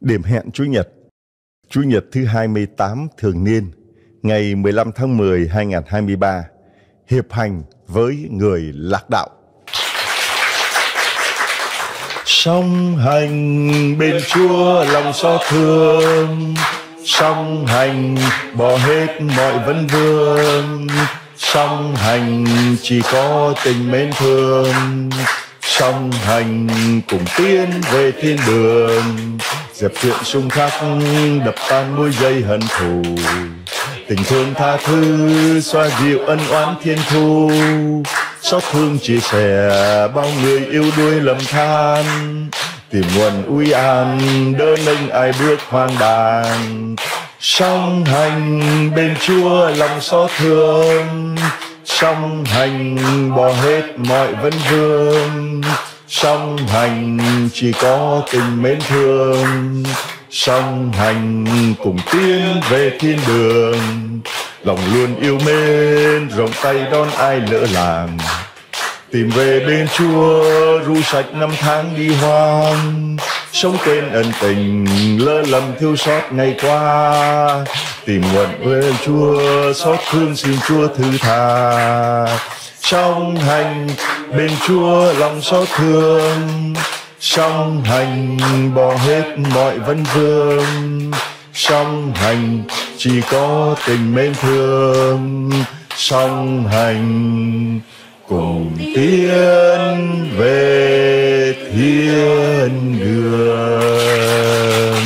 Điểm hẹn Chủ nhật Chủ nhật thứ 28 thường niên, ngày 15 tháng 10 2023, hiệp hành với người lạc đạo. Song hành bên Chúa lòng so thương, song hành bỏ hết mọi vấn vương, song hành chỉ có tình mến thương, song hành cùng tiến về thiên đường dẹp chuyện xung khắc đập tan mối dây hận thù tình thương tha thứ xoa dịu ân oán thiên thu xót thương chia sẻ bao người yêu đuôi lầm than tìm nguồn uy an đỡ nâng ai bước hoang đàn song hành bên chúa lòng xót thương song hành bỏ hết mọi vấn vương song hành chỉ có tình mến thương song hành cùng tiến về thiên đường lòng luôn yêu mến rộng tay đón ai lỡ làng tìm về bên chúa ru sạch năm tháng đi hoang sống quên ân tình lỡ lầm thiêu xót ngày qua tìm nguồn bên chúa xót thương xin chúa thứ tha trong hành bên chúa lòng xót thương trong hành bỏ hết mọi vân vương trong hành chỉ có tình mến thương song hành cùng tiến về thiên đường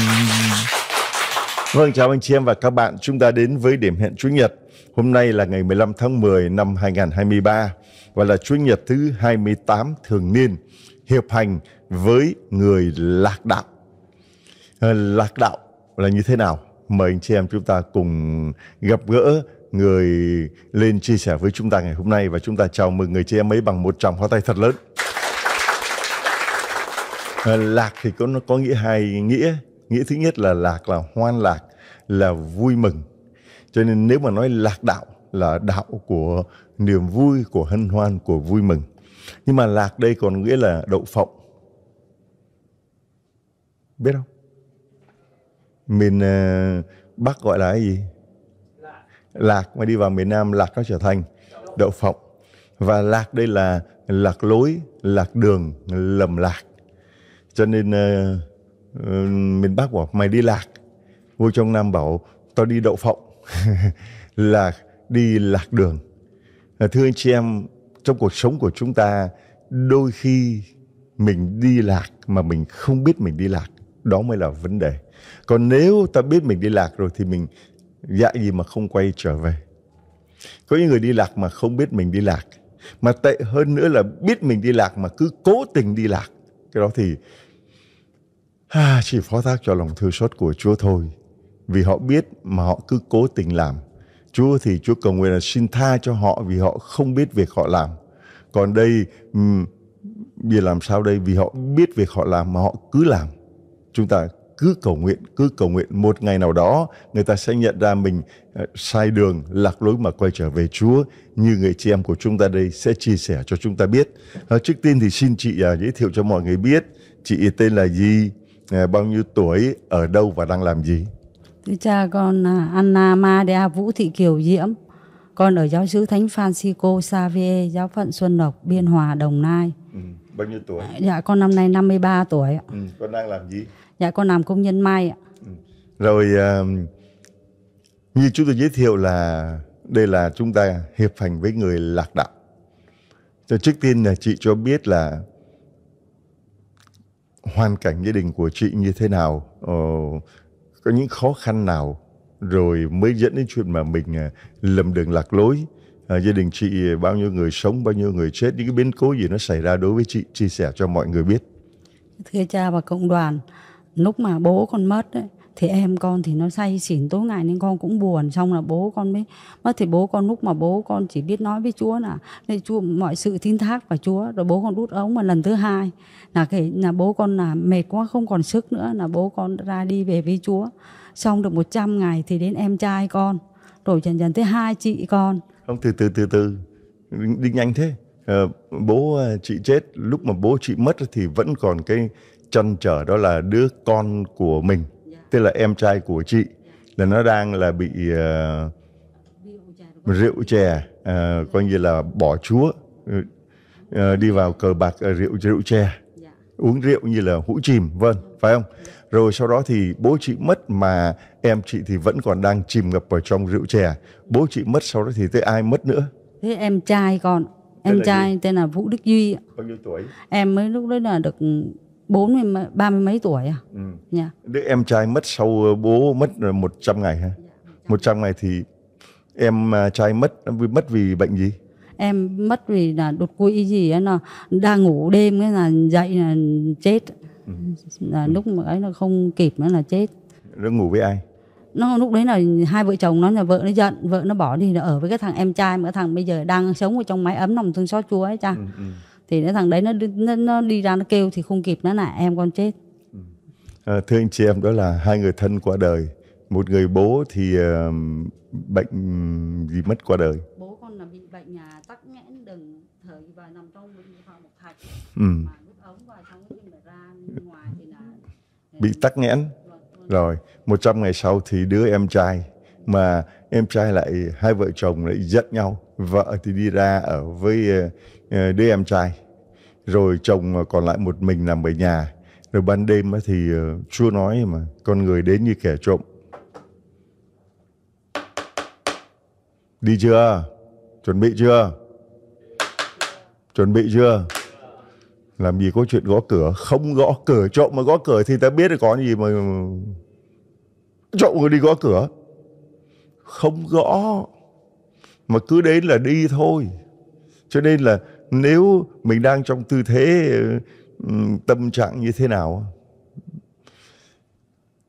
vâng chào anh chị em và các bạn chúng ta đến với điểm hẹn chủ nhật Hôm nay là ngày 15 tháng 10 năm 2023 và là Chúa Nhật thứ 28 thường niên hiệp hành với người lạc đạo. Ờ, lạc đạo là như thế nào? Mời anh chị em chúng ta cùng gặp gỡ người lên chia sẻ với chúng ta ngày hôm nay và chúng ta chào mừng người chị em ấy bằng một tràng hoa tay thật lớn. Ờ, lạc thì có nó có nghĩa hai nghĩa. Nghĩa thứ nhất là lạc là hoan lạc, là vui mừng cho nên nếu mà nói lạc đạo là đạo của niềm vui của hân hoan của vui mừng nhưng mà lạc đây còn nghĩa là đậu phộng biết không miền uh, bắc gọi là cái gì lạc mà đi vào miền nam lạc nó trở thành đậu phộng và lạc đây là lạc lối lạc đường lầm lạc cho nên uh, miền bắc bảo mày đi lạc vô trong nam bảo tao đi đậu phộng là đi lạc đường à, thưa anh chị em trong cuộc sống của chúng ta đôi khi mình đi lạc mà mình không biết mình đi lạc đó mới là vấn đề còn nếu ta biết mình đi lạc rồi thì mình dạ gì mà không quay trở về có những người đi lạc mà không biết mình đi lạc mà tệ hơn nữa là biết mình đi lạc mà cứ cố tình đi lạc cái đó thì à, chỉ phó thác cho lòng thương xót của chúa thôi vì họ biết mà họ cứ cố tình làm. Chúa thì Chúa cầu nguyện là xin tha cho họ vì họ không biết việc họ làm. Còn đây vì làm sao đây vì họ biết việc họ làm mà họ cứ làm. Chúng ta cứ cầu nguyện, cứ cầu nguyện một ngày nào đó người ta sẽ nhận ra mình ờ, sai đường, lạc lối mà quay trở về Chúa như người chị em của chúng ta đây sẽ chia sẻ cho chúng ta biết. Ờ, trước tiên thì xin chị ờ, giới thiệu cho mọi người biết chị tên là gì, bao nhiêu tuổi, ở đâu và đang làm gì. Thưa cha con à, Anna Maria Vũ Thị Kiều Diễm Con ở giáo sứ Thánh Francisco Xavier Giáo phận Xuân Lộc Biên Hòa Đồng Nai ừ. Bao nhiêu tuổi? Dạ con năm nay 53 tuổi ạ ừ. Con đang làm gì? Dạ con làm công nhân may ạ ừ. Rồi à, như chúng tôi giới thiệu là Đây là chúng ta hiệp hành với người lạc đạo Cho trước tiên là chị cho biết là hoàn cảnh gia đình của chị như thế nào ờ có những khó khăn nào rồi mới dẫn đến chuyện mà mình à, lầm đường lạc lối à, gia đình chị à, bao nhiêu người sống bao nhiêu người chết những cái biến cố gì nó xảy ra đối với chị chia sẻ cho mọi người biết thưa cha và cộng đoàn lúc mà bố con mất ấy, thì em con thì nó say xỉn tối ngày nên con cũng buồn xong là bố con mới mất thì bố con lúc mà bố con chỉ biết nói với chúa là nên chúa mọi sự tin thác vào chúa rồi bố con đút ống mà lần thứ hai là cái là bố con là mệt quá không còn sức nữa là bố con ra đi về với chúa xong được 100 ngày thì đến em trai con rồi dần dần tới hai chị con không từ từ từ từ đi nhanh thế à, bố ờ, chị chết lúc mà bố chị mất thì vẫn còn cái chăn trở đó là đứa con của mình tức là em trai của chị là nó đang là bị uh, rượu chè uh, coi như là bỏ chúa uh, đi vào cờ bạc uh, rượu rượu chè uống rượu như là hũ chìm vâng phải không rồi sau đó thì bố chị mất mà em chị thì vẫn còn đang chìm ngập ở trong rượu chè bố chị mất sau đó thì tới ai mất nữa thế em trai con em trai gì? tên là vũ đức duy bao nhiêu tuổi em mới lúc đấy là được bốn mươi ba mươi mấy tuổi à ừ. yeah. Dạ. đứa em trai mất sau ờ, bố mất ờ, một trăm ngày ha dạ, một trăm ngày thì em à, trai mất ờ, mất vì bệnh gì em mất vì là đột quỵ gì á là đang ngủ đêm cái là dậy là chết ừ. là ừ. lúc mà ấy là không kịp nữa là chết nó ngủ với ai nó lúc đấy là hai vợ chồng nó là vợ nó giận vợ nó bỏ đi là ở với cái thằng em trai mà cái thằng bây giờ đang sống ở trong mái ấm lòng thương xót chúa ấy cha ừ, ừ thì cái thằng đấy nó, nó nó đi ra nó kêu thì không kịp nó là em con chết ừ. à, thưa anh chị em đó là hai người thân qua đời một người bố thì uh, bệnh gì mất qua đời bố con là bị bệnh nhà tắc nghẽn đường thở và nằm trong bệnh viện một ừ. mà bị tắc nghẽn rồi 100 ngày sau thì đứa em trai mà em trai lại hai vợ chồng lại giận nhau vợ thì đi ra ở với ờ, Ờ, đứa em trai rồi chồng ờ, còn lại một mình làm ở nhà rồi ban đêm thì ờ, chúa nói mà con người đến như kẻ trộm đi chưa chuẩn bị chưa chuẩn bị chưa làm gì có chuyện gõ cửa không gõ cửa trộm mà gõ cửa thì ta biết là có gì mà trộm người đi gõ cửa không gõ mà cứ đến là đi thôi cho nên là nếu mình đang trong tư thế tâm trạng như thế nào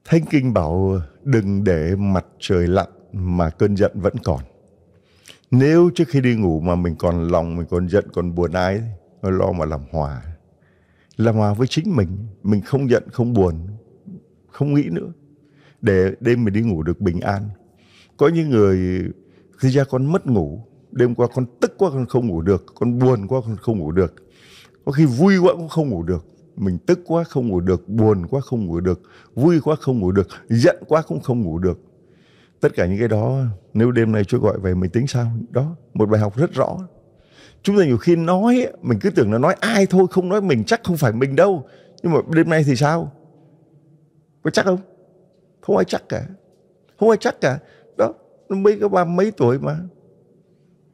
thánh kinh bảo đừng để mặt trời lặn mà cơn giận vẫn còn nếu trước khi đi ngủ mà mình còn lòng mình còn giận còn buồn ai lo mà làm hòa làm hòa với chính mình mình không giận không buồn không nghĩ nữa để đêm mình đi ngủ được bình an có những người khi ra con mất ngủ đêm qua con tức quá con không ngủ được con buồn quá con không ngủ được có khi vui quá cũng không ngủ được mình tức quá không ngủ được buồn quá không ngủ được vui quá không ngủ được giận quá cũng không ngủ được tất cả những cái đó nếu đêm nay chúa gọi về mình tính sao đó một bài học rất rõ chúng ta nhiều khi nói mình cứ tưởng là nói ai thôi không nói mình chắc không phải mình đâu nhưng mà đêm nay thì sao có chắc không không ai chắc cả không ai chắc cả đó mấy cái ba mấy tuổi mà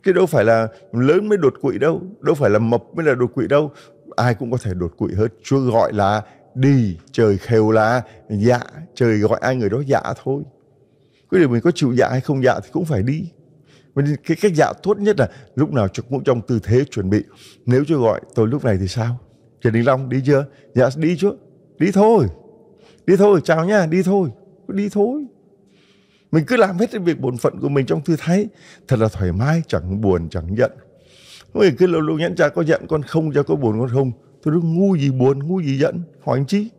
cái đâu phải là lớn mới đột quỵ đâu, đâu phải là mập mới là đột quỵ đâu. Ai cũng có thể đột quỵ hết. Chúa gọi là đi, trời khều là dạ, trời gọi ai người đó dạ thôi. Cái điều mình có chịu dạ hay không dạ thì cũng phải đi. Mình cái cách dạ tốt nhất là lúc nào cũng trong tư thế chuẩn bị. Nếu chưa gọi tôi lúc này thì sao? Trần Đình Long đi chưa? Dạ đi chưa? Đi thôi. Đi thôi, chào nha, đi thôi. Đi thôi mình cứ làm hết cái việc bổn phận của mình trong tư thái thật là thoải mái chẳng buồn chẳng giận người cứ lâu lâu nhẫn cha có giận con không cha có buồn con không tôi nói ngu gì buồn ngu gì giận hỏi anh chi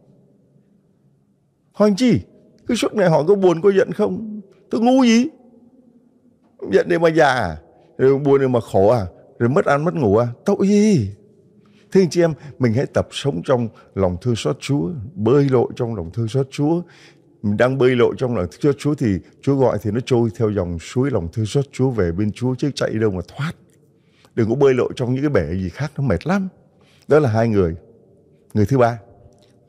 hỏi anh chi cứ suốt ngày hỏi có buồn có giận không tôi ngu gì giận để mà già à? rồi buồn để mà khổ à rồi mất ăn mất ngủ à tội gì Thưa anh chị em, mình hãy tập sống trong lòng thương xót Chúa, bơi lội trong lòng thương xót Chúa, đang bơi lội trong lòng thương Chúa thì Chúa gọi thì nó trôi theo dòng suối lòng thương xót Chúa về bên Chúa chứ chạy đâu mà thoát. Đừng có bơi lội trong những cái bể gì khác nó mệt lắm. Đó là hai người. Người thứ ba.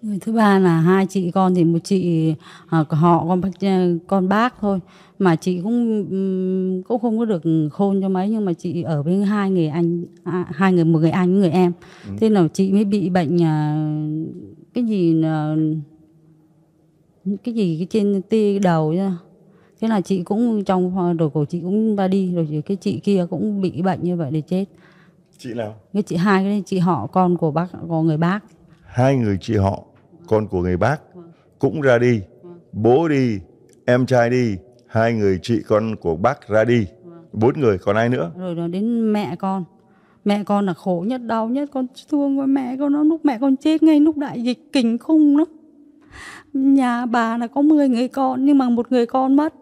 Người thứ ba là hai chị con thì một chị à, họ con bác à, con bác thôi mà chị cũng cũng không có được khôn cho mấy nhưng mà chị ở với hai người anh à, hai người một người anh một người em ừ. thế là chị mới bị bệnh cái gì cái gì cái trên tia đầu nha thế là chị cũng trong đồ cổ chị cũng ra đi rồi cái chị kia cũng bị bệnh như vậy để chết chị nào cái chị hai cái chị họ con của bác của người bác hai người chị họ con của người bác cũng ra đi bố đi em trai đi hai người chị con của bác ra đi bốn người còn ai nữa rồi đến mẹ con mẹ con là khổ nhất đau nhất con thương với mẹ con nó lúc mẹ con chết ngay lúc đại dịch kinh khủng lắm nhà bà là có 10 người con nhưng mà một người con mất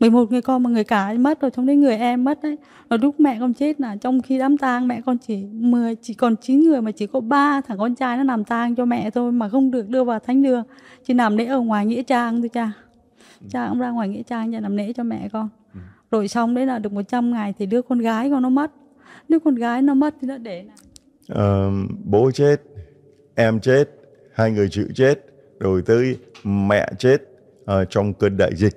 11 người con mà người cả mất rồi trong đấy người em mất đấy rồi lúc mẹ con chết là trong khi đám tang mẹ con chỉ 10 chỉ còn 9 người mà chỉ có ba thằng con trai nó làm tang cho mẹ thôi mà không được đưa vào thánh đường chỉ làm lễ ở ngoài nghĩa trang thôi cha ừ. cha cũng ra ngoài nghĩa trang cha làm lễ cho mẹ con ừ. rồi xong đấy là được 100 ngày thì đứa con gái con nó mất đứa con gái nó mất thì nó để à, bố chết em chết hai người chịu chết rồi tới mẹ chết uh, trong cơn đại dịch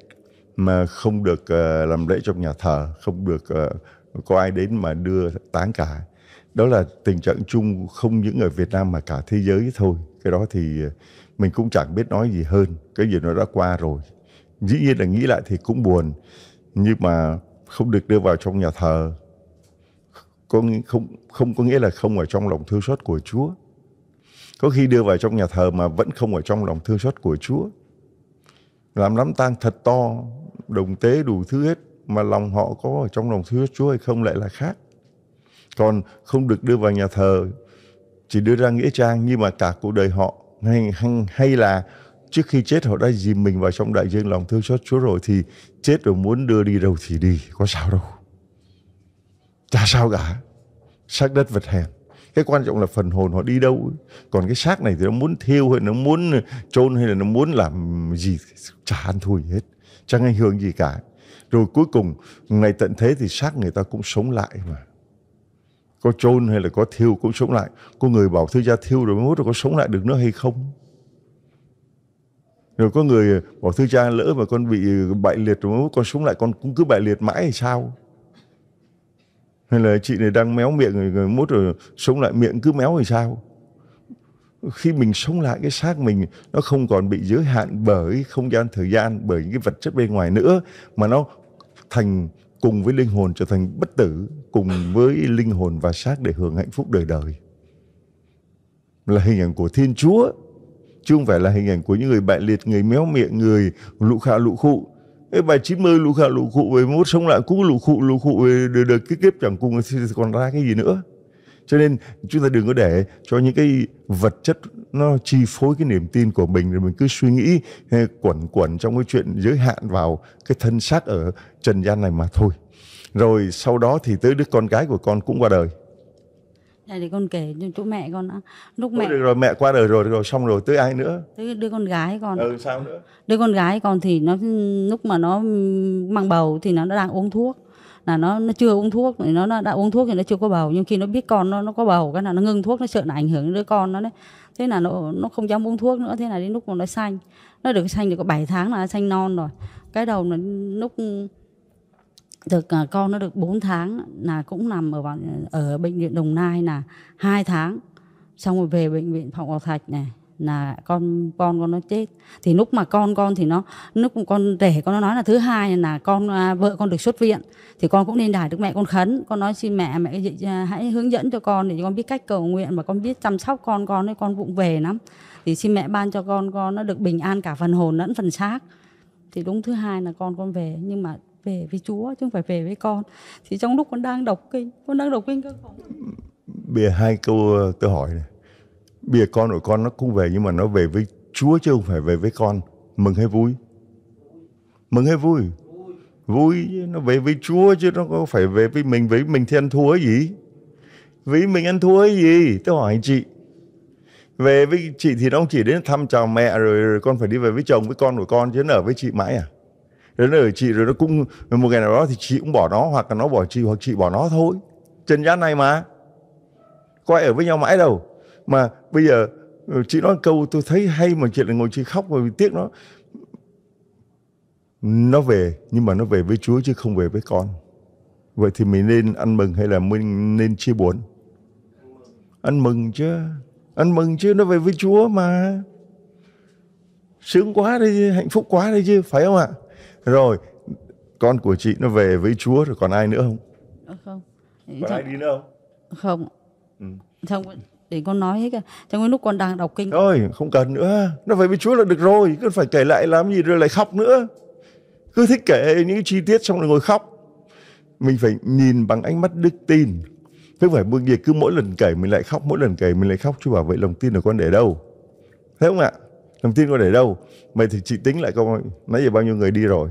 mà không được uh, làm lễ trong nhà thờ không được uh, có ai đến mà đưa táng cả đó là tình trạng chung không những ở Việt Nam mà cả thế giới thôi cái đó thì mình cũng chẳng biết nói gì hơn cái gì nó đã qua rồi dĩ nhiên là nghĩ lại thì cũng buồn nhưng mà không được đưa vào trong nhà thờ có không không có nghĩa là không ở trong lòng thương xót của Chúa có khi đưa vào trong nhà thờ mà vẫn không ở trong lòng thương xót của Chúa làm đám tang thật to đồng tế đủ thứ hết mà lòng họ có ở trong lòng thương xót Chúa hay không lại là khác còn không được đưa vào nhà thờ chỉ đưa ra nghĩa trang nhưng mà cả cuộc đời họ hay, hay, hay là trước khi chết họ đã dìm mình vào trong đại dương lòng thương xót Chúa rồi thì chết rồi muốn đưa đi đâu thì đi có sao đâu chả sao cả xác đất vật hèn cái quan trọng là phần hồn họ đi đâu còn cái xác này thì nó muốn thiêu hay nó muốn chôn hay là nó muốn làm gì chả ăn thua gì hết chẳng ảnh hưởng gì cả rồi cuối cùng ngày tận thế thì xác người ta cũng sống lại mà có chôn hay là có thiêu cũng sống lại có người bảo thưa gia thiêu rồi mới mốt có sống lại được nữa hay không rồi có người bảo thư cha lỡ mà con bị bại liệt rồi con sống lại con cũng cứ bại liệt mãi hay sao hay là chị này đang méo miệng rồi, rồi mốt rồi sống lại miệng cứ méo thì sao khi mình sống lại cái xác mình nó không còn bị giới hạn bởi không gian thời gian bởi những cái vật chất bên ngoài nữa mà nó thành cùng với linh hồn trở thành bất tử cùng với linh hồn và xác để hưởng hạnh phúc đời đời là hình ảnh của thiên chúa chứ không phải là hình ảnh của những người bại liệt người méo miệng người lũ khạ lũ khụ cái bài 90 lũ khả lũ cụ về mốt sống lại cũng lũ cụ lũ cụ về được, được cái kiếp chẳng cùng còn ra cái gì nữa cho nên chúng ta đừng có để cho những cái vật chất nó chi phối cái niềm tin của mình rồi mình cứ suy nghĩ quẩn quẩn trong cái chuyện giới hạn vào cái thân xác ở trần gian này mà thôi rồi sau đó thì tới đứa con gái của con cũng qua đời đây thì con kể cho chỗ mẹ con đã. Lúc mẹ được rồi mẹ qua đời rồi rồi xong rồi tới ai nữa? Tới đứa con gái con. Ừ sao nữa? Đứa con gái con thì nó lúc mà nó mang bầu thì nó đang uống thuốc là nó nó chưa uống thuốc thì nó, nó đã uống thuốc thì nó chưa có bầu nhưng khi nó biết con nó nó có bầu cái là nó ngưng thuốc nó sợ là ảnh hưởng đến đứa con nó đấy thế là nó nó không dám uống thuốc nữa thế là đến lúc mà nó xanh nó được xanh được có 7 tháng là xanh non rồi cái đầu là lúc được à, con nó được 4 tháng là cũng nằm ở ở bệnh viện Đồng Nai là hai tháng xong rồi về bệnh viện Phạm Ngọc Thạch này là con con con nó chết thì lúc mà con con thì nó lúc con rể con nó nói là thứ hai là con à, vợ con được xuất viện thì con cũng nên đài được mẹ con khấn con nói xin mẹ mẹ à, hãy hướng dẫn cho con để con biết cách cầu nguyện mà con biết chăm sóc con con ấy con vụng về lắm thì xin mẹ ban cho con con nó được bình an cả phần hồn lẫn phần xác thì đúng thứ hai là con con về nhưng mà về với Chúa chứ không phải về với con thì trong lúc con đang đọc kinh con đang đọc kinh con bìa hai câu ờ, tôi hỏi này bìa con của con nó cũng về nhưng mà nó về với Chúa chứ không phải về với con mừng hay vui mừng hay vui vui nó về với Chúa chứ nó có phải về với mình với mình thì ăn thua gì với mình ăn thua gì tôi hỏi anh chị về với chị thì nó chỉ đến thăm chào mẹ rồi, rồi con phải đi về với chồng với con của con chứ nó ở với chị mãi à rồi nó ở chị rồi nó cũng một ngày nào đó thì chị cũng bỏ nó hoặc là nó bỏ chị hoặc chị bỏ nó thôi trần gian này mà có ai ở với nhau mãi đâu mà bây giờ ờ, chị nói câu tôi thấy hay mà chị lại ngồi chị khóc bởi tiếc nó nó về nhưng mà nó về với Chúa chứ không về với con vậy thì mình nên ăn mừng hay là mình nên chia buồn ăn mừng chứ ăn mừng chứ nó về với Chúa mà sướng quá đây hạnh phúc quá đây chứ phải không ạ rồi con của chị nó về với Chúa rồi còn ai nữa không? Ờ, không. Còn Trong... ai đi nữa không? Không. Ừ. Trong để con nói hết cả. Trong cái lúc con đang đọc kinh. Thôi không cần nữa. Nó về với Chúa là được rồi. Cứ phải kể lại làm gì rồi lại khóc nữa. Cứ thích kể những chi tiết xong rồi ngồi khóc. Mình phải nhìn bằng ánh mắt đức tin. Chứ phải buông gì cứ mỗi lần kể mình lại khóc, mỗi lần kể mình lại khóc. Chứ bảo vậy lòng tin của con để đâu? Thấy không ạ? Lòng tin con để đâu? Mày thì chị tính lại coi nãy giờ bao nhiêu người đi rồi.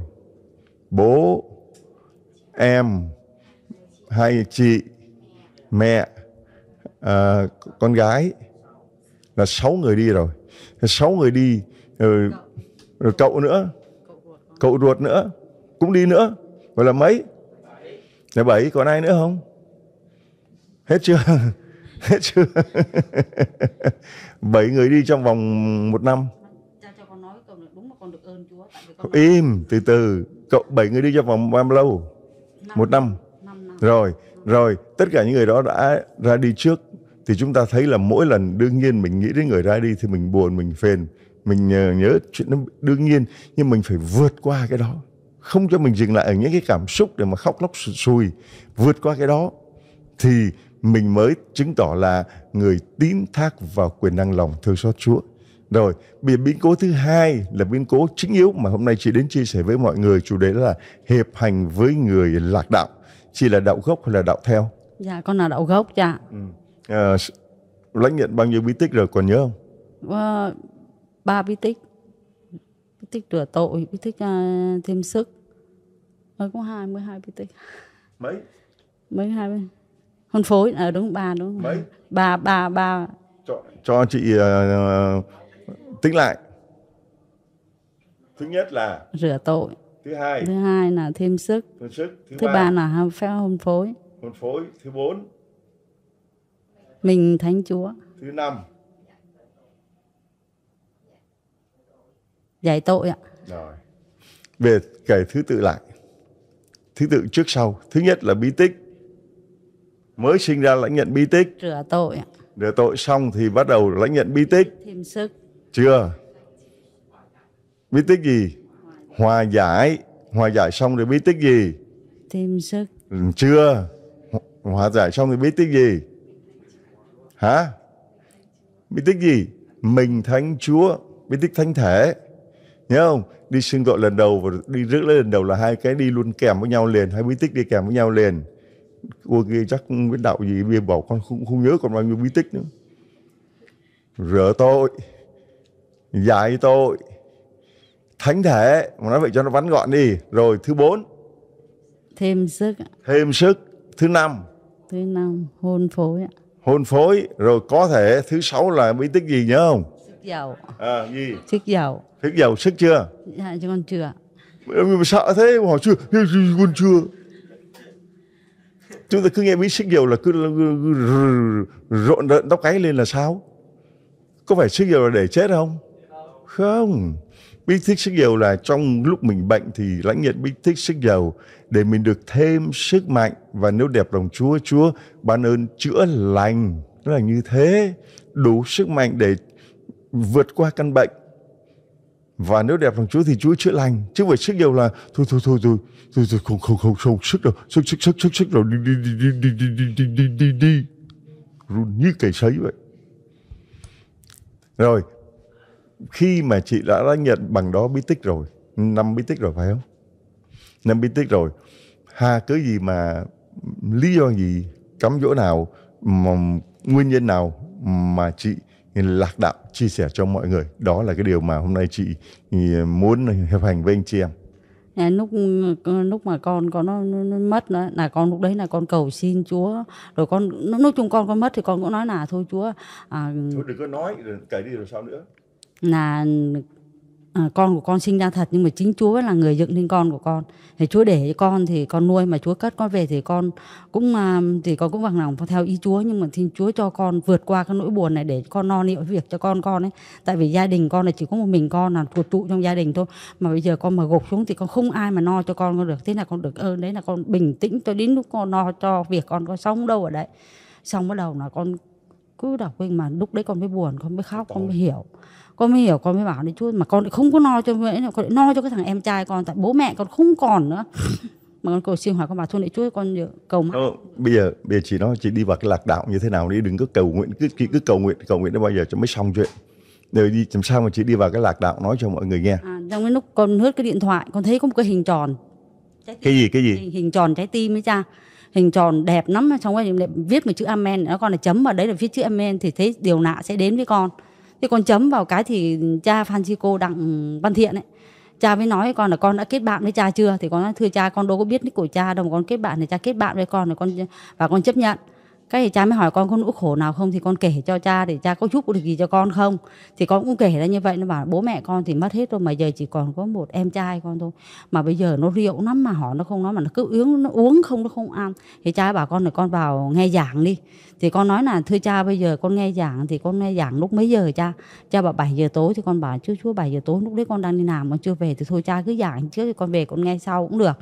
Bố, em, hai chị, mẹ, à, con gái là sáu người đi rồi. Sáu người đi rồi, ờ, rồi cậu nữa, cậu ruột nữa cũng đi nữa. Gọi là mấy? Là bảy, còn ai nữa không? Hết chưa? Hết chưa? bảy người đi trong vòng một năm im từ từ cậu bảy người đi trong vòng bao lâu một năm rồi rồi tất cả những người đó đã ra đi trước thì chúng ta thấy là mỗi lần đương nhiên mình nghĩ đến người ra đi thì mình buồn mình phền mình nhớ chuyện nó đương nhiên nhưng mình phải vượt qua cái đó không cho mình dừng lại ở những cái cảm xúc để mà khóc lóc sùi vượt qua cái đó thì mình mới chứng tỏ là người tín thác vào quyền năng lòng thương xót Chúa rồi, biến biến cố thứ hai là biến cố chính yếu mà hôm nay chị đến chia sẻ với mọi người chủ đề là hiệp hành với người lạc đạo. Chị là đạo gốc hay là đạo theo? Dạ, con là đạo gốc dạ. Ừ. À, lãnh nhận bao nhiêu bí tích rồi còn nhớ không? À, ba bí tích. Bí tích rửa tội, bí tích uh, thêm sức. Mới có 22 bí tích. Mấy? Mấy 20. Hôn phối, ở à, đúng ba đúng. không? Mấy? Ba ba ba cho, cho chị uh, tính lại thứ nhất là rửa tội thứ hai thứ hai là thêm sức thêm sức thứ, thứ ba, ba là phép hôn phối hôn phối thứ bốn mình thánh chúa thứ năm giải tội ạ rồi về kể thứ tự lại thứ tự trước sau thứ nhất là bí tích mới sinh ra lãnh nhận bí tích rửa tội rửa tội xong thì bắt đầu lãnh nhận bí tích thêm sức chưa? Bí tích gì? Hòa giải. Hòa giải xong rồi bí tích gì? Thêm sức. Chưa? Hòa giải xong rồi bí tích gì? Hả? Bí tích gì? Mình Thánh Chúa. Bí tích Thánh Thể. Nhớ không? Đi xưng tội lần đầu và đi rước lấy lần đầu là hai cái đi luôn kèm với nhau liền. Hai bí tích đi kèm với nhau liền. Cô kia chắc biết đạo gì. Bia bảo con không, không nhớ còn bao nhiêu bí tích nữa. Rửa tội dạy tội thánh thể mà nói vậy cho nó vắn gọn đi rồi thứ bốn thêm sức thêm sức thứ năm thứ năm hôn phối hôn phối rồi có thể thứ sáu là bí tích gì nhớ không sức giàu à gì sức giàu sức giàu sức chưa dạ cho con chưa em sợ thế họ chưa con chưa chúng ta cứ nghe bí sức giàu là cứ rộn rợn tóc cái lên là sao có phải sức giàu là để chết không không, Big Thích Sức dầu là trong lúc mình bệnh thì lãnh nhận Big Thích Sức dầu để mình được thêm sức mạnh và nếu đẹp lòng Chúa, Chúa ban ơn chữa lành. Nó là như thế, đủ sức mạnh để vượt qua căn bệnh. Và nếu đẹp lòng Chúa thì Chúa chữa lành. Chứ không phải sức dầu là thôi thôi thôi thôi thôi thôi không không không không sức đâu sức sức sức sức sức rồi đi đi đi đi đi đi đi đi đi đi như cầy sấy vậy. Rồi khi mà chị đã, đã nhận bằng đó bí tích rồi năm bí tích rồi phải không năm bí tích rồi ha cứ gì mà lý do gì cấm dỗ nào mà, nguyên nhân nào mà chị lạc đạo chia sẻ cho mọi người đó là cái điều mà hôm nay chị ừ, muốn hiệp hành với anh chị em lúc lúc mà con có nó, nó, nó mất đó, là con lúc đấy là con cầu xin Chúa rồi con nói chung con con mất thì con cũng nói là thôi Chúa à... thôi đừng có nói cả đi rồi sao nữa là à, con của con sinh ra thật nhưng mà chính Chúa là người dựng nên con của con thì Chúa để cho con thì con nuôi mà Chúa cất con về thì con cũng à, thì con cũng bằng lòng theo ý Chúa nhưng mà Thiên Chúa cho con vượt qua cái nỗi buồn này để con no liệu việc cho con con ấy tại vì gia đình con là chỉ có một mình con là thuộc trụ trong gia đình thôi mà bây giờ con mà gục xuống thì con không ai mà no cho con con được thế là con được ơn đấy là con bình tĩnh cho đến lúc con no cho việc con có sống đâu ở đấy xong bắt đầu là con cứ đọc kinh mà lúc đấy con mới buồn con mới khóc con mới hiểu con mới hiểu con mới bảo đấy chút mà con lại không có no cho mẹ con lại no cho cái thằng em trai con tại bố mẹ con không còn nữa mà con cầu xin hỏi con bảo thôi lại chút con cầu mắt bây giờ bây giờ chị nói chị đi vào cái lạc đạo như thế nào đi đừng cứ cầu nguyện cứ cứ, cầu nguyện cầu nguyện nó bao giờ cho mới xong chuyện rồi đi làm sao mà chị đi vào cái lạc đạo nói cho mọi người nghe à, trong cái lúc con hớt cái điện thoại con thấy có một cái hình tròn cái gì cái gì hình, hình tròn trái tim ấy cha hình tròn đẹp lắm trong cái viết một chữ amen nó con là chấm vào đấy là viết chữ amen thì thấy điều lạ sẽ đến với con Thế con chấm vào cái thì cha Francisco Đặng Văn Thiện ấy, cha mới nói con là con đã kết bạn với cha chưa thì con nói thưa cha con đâu có biết nick của cha đâu mà con kết bạn thì cha kết bạn với con rồi con và con chấp nhận cái thì cha mới hỏi con có nỗi khổ nào không thì con kể cho cha để cha có giúp được gì cho con không. Thì con cũng kể ra như vậy nó bảo bố mẹ con thì mất hết rồi mà giờ chỉ còn có một em trai con thôi. Mà bây giờ nó rượu lắm mà họ nó không nói mà nó cứ uống nó uống không nó không ăn. Thì cha bảo con là con vào nghe giảng đi. Thì con nói là thưa cha bây giờ con nghe giảng thì con nghe giảng lúc mấy giờ cha? Cha bảo 7 giờ tối thì con bảo chưa chưa 7 giờ tối lúc đấy con đang đi làm mà chưa về thì thôi cha cứ giảng trước con về con nghe sau cũng được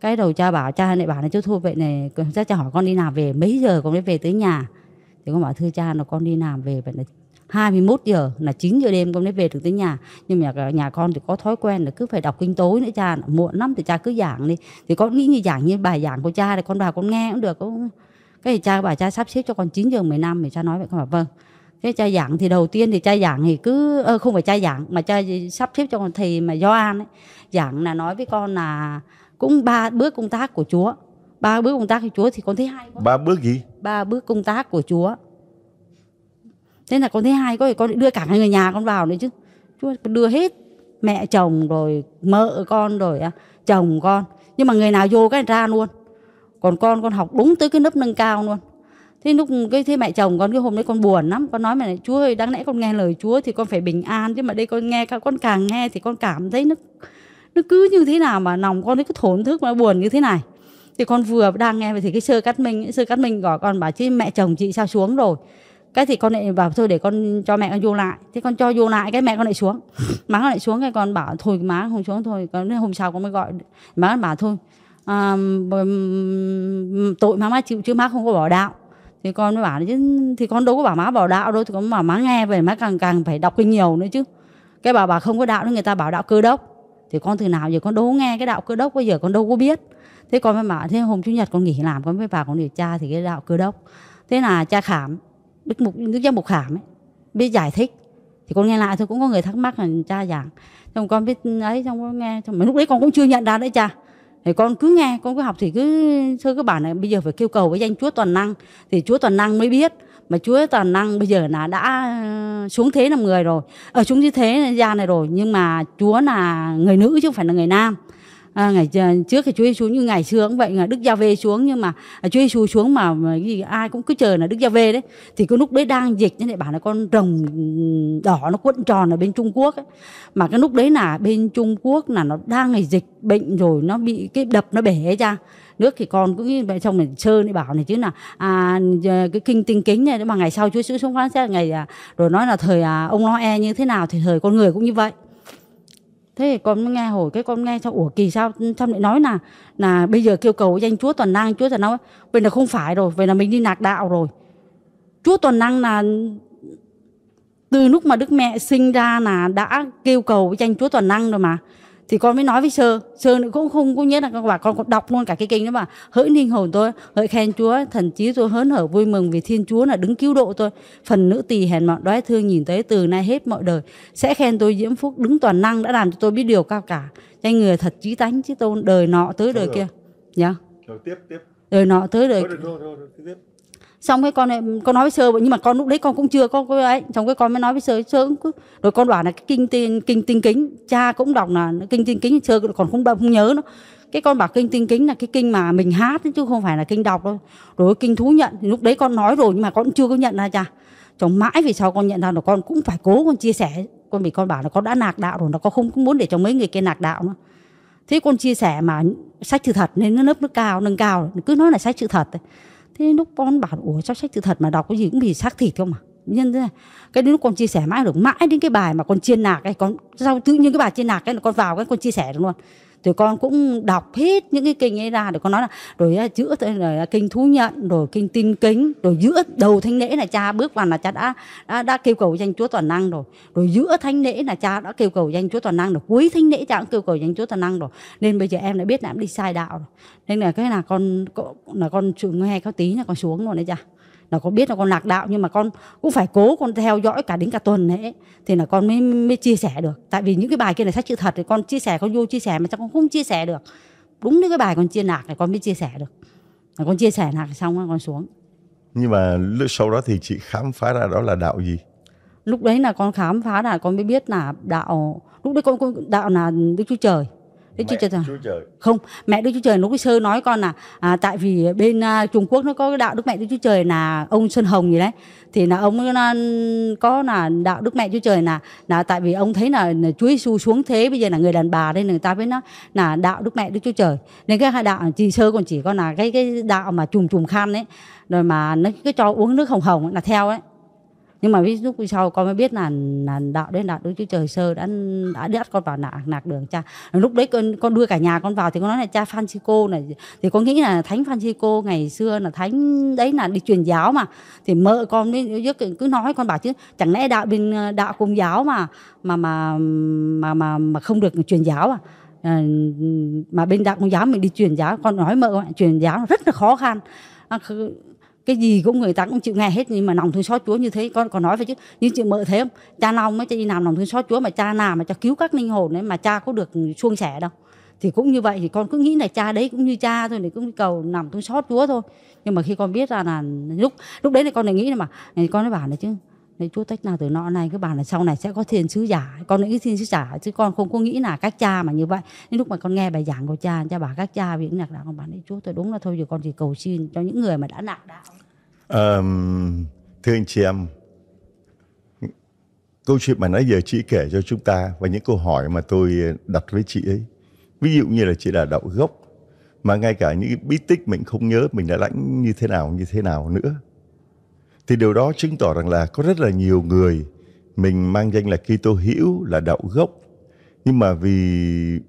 cái đầu cha bảo cha này bảo là chú thu vậy này cha cha hỏi con đi làm về mấy giờ con mới về tới nhà thì con bảo thưa cha là con đi làm về vậy là 21 giờ là 9 giờ đêm con mới về được tới nhà nhưng mà nhà con thì có thói quen là cứ phải đọc kinh tối nữa cha muộn lắm thì cha cứ giảng đi thì con nghĩ như giảng như bài giảng của cha thì con vào con nghe cũng được cái thì cha bảo cha sắp xếp cho con 9 giờ 10 năm thì cha nói vậy con bảo vâng cái cha giảng thì đầu tiên thì cha giảng thì cứ ờ, không phải cha giảng mà cha sắp xếp cho con thầy mà do an ấy giảng là nói với con là cũng ba bước công tác của Chúa ba bước công tác của Chúa thì con thấy hay quá ba bước gì ba bước công tác của Chúa thế là con thấy hay có con đưa cả hai người nhà con vào nữa chứ Chúa đưa hết mẹ chồng rồi mợ con rồi à, chồng con nhưng mà người nào vô cái ra luôn còn con con học đúng tới cái lớp nâng cao luôn thế lúc cái thế mẹ chồng con cái hôm đấy con buồn lắm con nói mẹ này chúa ơi đáng lẽ con nghe lời chúa thì con phải bình an chứ mà đây con nghe con càng nghe thì con cảm thấy nó nó cứ như thế nào mà lòng con nó cứ thổn thức mà buồn như thế này thì con vừa đang nghe về thì cái sơ cắt minh sơ cắt minh gọi con bảo chứ mẹ chồng chị sao xuống rồi cái thì con lại bảo thôi để con cho mẹ con vô lại thế con cho vô lại cái mẹ con lại xuống má con lại xuống cái con bảo thôi má không xuống thôi con hôm sau con mới gọi má con bảo thôi à, tội má má chịu chứ má không có bỏ đạo thì con mới bảo chứ thì con đâu có bảo má bỏ đạo đâu thì con bảo má nghe về má càng càng phải đọc kinh nhiều nữa chứ cái bà bà không có đạo nữa người ta bảo đạo cơ đốc thì con từ nào giờ con đố nghe cái đạo cơ đốc bây giờ con đâu có biết thế con mới bảo thế hôm chủ nhật con nghỉ làm con mới vào con điều tra thì cái đạo cơ đốc thế là cha khảm đức mục đức giám mục khảm ấy biết giải thích thì con nghe lại thôi cũng có người thắc mắc là cha giảng xong con biết ấy xong con nghe xong mà lúc đấy con cũng chưa nhận ra đấy cha thì con cứ nghe con cứ học thì cứ thôi cứ bảo này bây giờ phải kêu cầu với danh chúa toàn năng thì chúa toàn năng mới biết mà Chúa toàn năng bây giờ là đã ờ, xuống thế làm người rồi ở xuống như thế ra này rồi nhưng mà Chúa là người nữ chứ không phải là người nam à, ngày trước thì Chúa Giêsu như ngày xưa cũng vậy là Đức Gia Vê xuống nhưng mà à, Chúa Giêsu xuống mà, cái gì ai cũng cứ chờ là Đức Gia Vê đấy thì cái lúc đấy đang dịch như lại bảo là con rồng đỏ nó quấn tròn ở bên Trung Quốc ấy. mà cái lúc đấy là bên Trung Quốc là nó đang ngày dịch bệnh rồi nó bị cái đập nó bể ra nước thì con cũng vợ chồng này chơi này bảo này chứ là à, cái kinh tinh kính này nhưng mà ngày sau chúa sứ xuống phán xét ngày à, rồi nói là thời à, ông e như thế nào thì thời con người cũng như vậy thế thì con nghe hồi cái con nghe sao ủa kỳ sao xong lại nói là là bây giờ kêu cầu danh chúa toàn năng chúa toàn năng vậy là không phải rồi vậy là mình đi lạc đạo rồi chúa toàn năng là từ lúc mà đức mẹ sinh ra là đã kêu cầu danh chúa toàn năng rồi mà thì con mới nói với sơ sơ nữa cũng không có nhớ là các bà con cũng đọc luôn cả cái kinh đó mà hỡi linh hồn tôi hỡi khen chúa thần trí tôi hớn hở vui mừng vì thiên chúa là đứng cứu độ tôi phần nữ tỳ hèn mọn đói thương nhìn thấy từ nay hết mọi đời sẽ khen tôi diễm phúc đứng toàn năng đã làm cho tôi biết điều cao cả cho người thật trí tánh chứ tôi đời nọ tới đời kia nhá dạ. yeah. tiếp tiếp đời nọ tới đời kia xong cái con này con nói với sơ nhưng mà con lúc đấy con cũng chưa có ấy xong cái con mới nói với sơ sơ cũng cứ, rồi con bảo là cái kinh tinh kinh tinh kính cha cũng đọc là kinh tinh kính sơ còn không đọc không nhớ nữa cái con bảo kinh tinh kính là cái kinh mà mình hát chứ không phải là kinh đọc đâu rồi kinh thú nhận thì lúc đấy con nói rồi nhưng mà con cũng chưa có nhận ra cha chồng mãi vì sao con nhận ra là con cũng phải cố con chia sẻ con bị con bảo là con đã nạc đạo rồi nó con không muốn để cho mấy người kia nạc đạo nữa thế con chia sẻ mà sách sự thật nên nó lớp nó cao nâng cao cứ nói là sách sự thật ấy thế đến lúc con bảo ủa sao sách tự thật mà đọc cái gì cũng bị xác thịt không mà nhân thế cái đến lúc con chia sẻ mãi được mãi đến cái bài mà con chiên nạc cái con sau tự nhiên cái bài chiên nạc cái là con vào cái con chia sẻ được luôn thì con cũng đọc hết những cái kinh ấy ra để con nói là rồi chữa à, rồi à, kinh thú nhận rồi kinh tin kính rồi giữa đầu thánh lễ là cha bước vào là cha đã đã, đã kêu cầu danh Chúa toàn năng rồi rồi giữa thánh lễ là cha đã kêu cầu danh Chúa toàn năng rồi cuối thánh lễ cha cũng kêu cầu danh Chúa toàn năng rồi nên bây giờ em đã biết là em đi sai đạo rồi nên là cái là con là con chịu nghe có tí là con xuống luôn đấy cha là con biết là con lạc đạo nhưng mà con cũng phải cố con theo dõi cả đến cả tuần ấy thì là con mới mới chia sẻ được tại vì những cái bài kia là sách chữ thật thì con chia sẻ con vô chia sẻ mà chắc con không chia sẻ được đúng những cái bài con chia lạc thì con mới chia sẻ được là con chia sẻ lạc xong con xuống nhưng mà lúc sau đó thì chị khám phá ra đó là đạo gì lúc đấy là con khám phá là con mới biết là đạo lúc đấy con, con đạo là đức chúa trời Đức Chúa Trời, Chúa Trời không mẹ Đức Chúa Trời lúc sơ nói con là à, tại vì bên à, Trung Quốc nó có cái đạo Đức Mẹ Đức Chúa Trời là ông Xuân Hồng gì đấy thì là ông à, có là đạo Đức Mẹ Chúa Trời là là tại vì ông thấy là, là Chúa Giêsu xuống thế bây giờ là người đàn bà đây người ta biết nó là đạo Đức Mẹ Đức Chúa Trời nên cái hai đạo chỉ sơ còn chỉ có là cái cái đạo mà trùng trùng khăn ấy rồi mà nó cứ cho uống nước hồng hồng là theo ấy nhưng mà ví dụ sau con mới biết là là đạo đến đạo đức chúa trời sơ đã đã đắt con vào nạc nạc đường cha lúc đấy con con đưa cả nhà con vào thì con nói là cha Francisco này thì con nghĩ là thánh Francisco ngày xưa là thánh đấy là đi truyền giáo mà thì mợ con mới cứ nói con bảo chứ chẳng lẽ đạo bên đạo công giáo mà mà mà mà mà, mà không được truyền giáo à ờ, mà bên đạo công giáo mình đi truyền giáo con nói mợ truyền giáo rất là khó khăn à, cái gì cũng người ta cũng chịu nghe hết nhưng mà lòng thương xót Chúa như thế con còn nói với chứ nhưng chị mợ thế không cha long mới cho đi làm lòng thương xót Chúa mà cha nào mà cho cứu các linh hồn ấy mà cha có được suôn sẻ đâu thì cũng như vậy thì con cứ nghĩ là cha đấy cũng như cha thôi thì cũng cầu nằm thương xót Chúa thôi nhưng mà khi con biết ra là lúc lúc đấy thì con lại nghĩ là mà con nói bảo là chứ Đấy, chúa tách nào từ nọ này cứ bà là sau này sẽ có thiên sứ giả con nghĩ thiên sứ giả chứ con không có nghĩ là các cha mà như vậy nên lúc mà con nghe bài giảng của cha cha bà các cha vì nhạc đạo con bảo đấy chúa tôi đúng là thôi giờ con chỉ cầu xin cho những người mà đã lạc đạo um, thưa anh chị em câu chuyện mà nãy giờ chị kể cho chúng ta và những câu hỏi mà tôi đặt với chị ấy ví dụ như là chị là đạo gốc mà ngay cả những bí tích mình không nhớ mình đã lãnh như thế nào như thế nào nữa thì điều đó chứng tỏ rằng là có rất là nhiều người mình mang danh là Kitô hữu là đạo gốc nhưng mà vì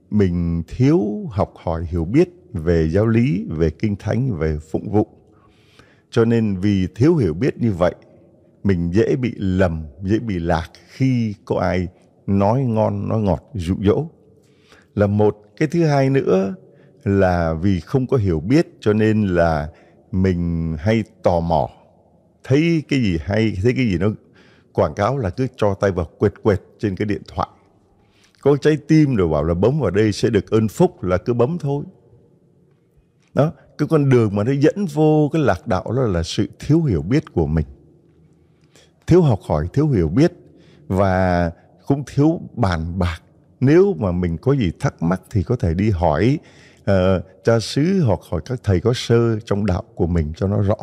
mình thiếu học hỏi hiểu biết về giáo lý, về kinh thánh, về phụng vụ. Cho nên vì thiếu hiểu biết như vậy, mình dễ bị lầm, dễ bị lạc khi có ai nói ngon, nói ngọt, dụ dỗ. Là một. Cái thứ hai nữa là vì không có hiểu biết cho nên là mình hay tò mò thấy cái gì hay thấy cái gì nó quảng cáo là cứ cho tay vào quệt quệt trên cái điện thoại có trái tim rồi bảo là bấm vào đây sẽ được ơn phúc là cứ bấm thôi đó cái con đường mà nó dẫn vô cái lạc đạo đó là sự thiếu hiểu biết của mình thiếu học hỏi thiếu hiểu biết và cũng thiếu bàn bạc nếu mà mình có gì thắc mắc thì có thể đi hỏi uh, cha xứ hoặc hỏi các thầy có sơ trong đạo của mình cho nó rõ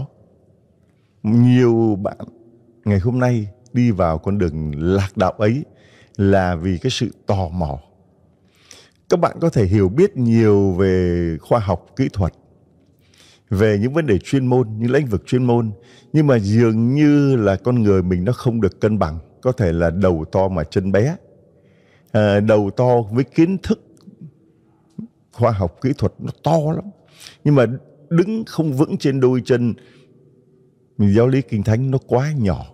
nhiều bạn ngày hôm nay đi vào con đường lạc đạo ấy là vì cái sự tò mò các bạn có thể hiểu biết nhiều về khoa học kỹ thuật về những vấn đề chuyên môn những lĩnh vực chuyên môn nhưng mà dường như là con người mình nó không được cân bằng có thể là đầu to mà chân bé à, đầu to với kiến thức khoa học kỹ thuật nó to lắm nhưng mà đứng không vững trên đôi chân mình giáo lý kinh thánh nó quá nhỏ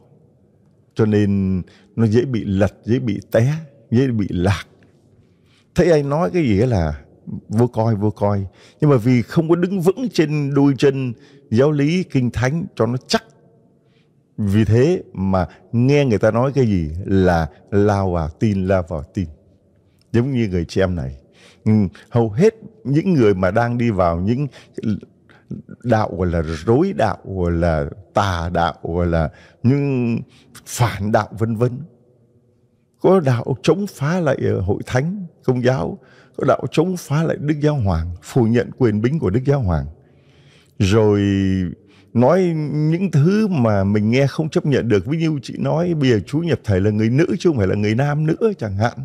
cho nên nó dễ bị lật dễ bị té dễ bị lạc thấy ai nói cái gì là vô coi vô coi nhưng mà vì không có đứng vững trên đôi chân giáo lý kinh thánh cho nó chắc vì thế mà nghe người ta nói cái gì là lao vào tin lao vào tin giống như người chị em này ừ, hầu hết những người mà đang đi vào những đạo gọi là rối đạo gọi là tà đạo gọi là nhưng phản đạo vân vân có đạo chống phá lại ờ, hội thánh công giáo có đạo chống phá lại đức giáo hoàng phủ nhận quyền bính của đức giáo hoàng rồi nói những thứ mà mình nghe không chấp nhận được ví như chị nói bây giờ chú nhập thể là người nữ chứ không phải là người nam nữa chẳng hạn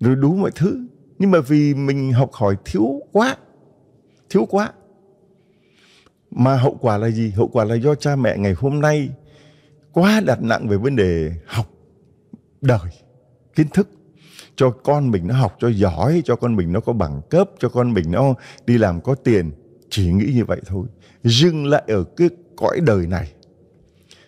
rồi đủ mọi thứ nhưng mà vì mình học hỏi thiếu quá thiếu quá mà hậu quả là gì hậu quả là do cha mẹ ngày hôm nay quá đặt nặng về vấn đề học đời kiến thức cho con mình nó học cho giỏi cho con mình nó có bằng cấp cho con mình nó đi làm có tiền chỉ nghĩ như vậy thôi dừng lại ở cái cõi đời này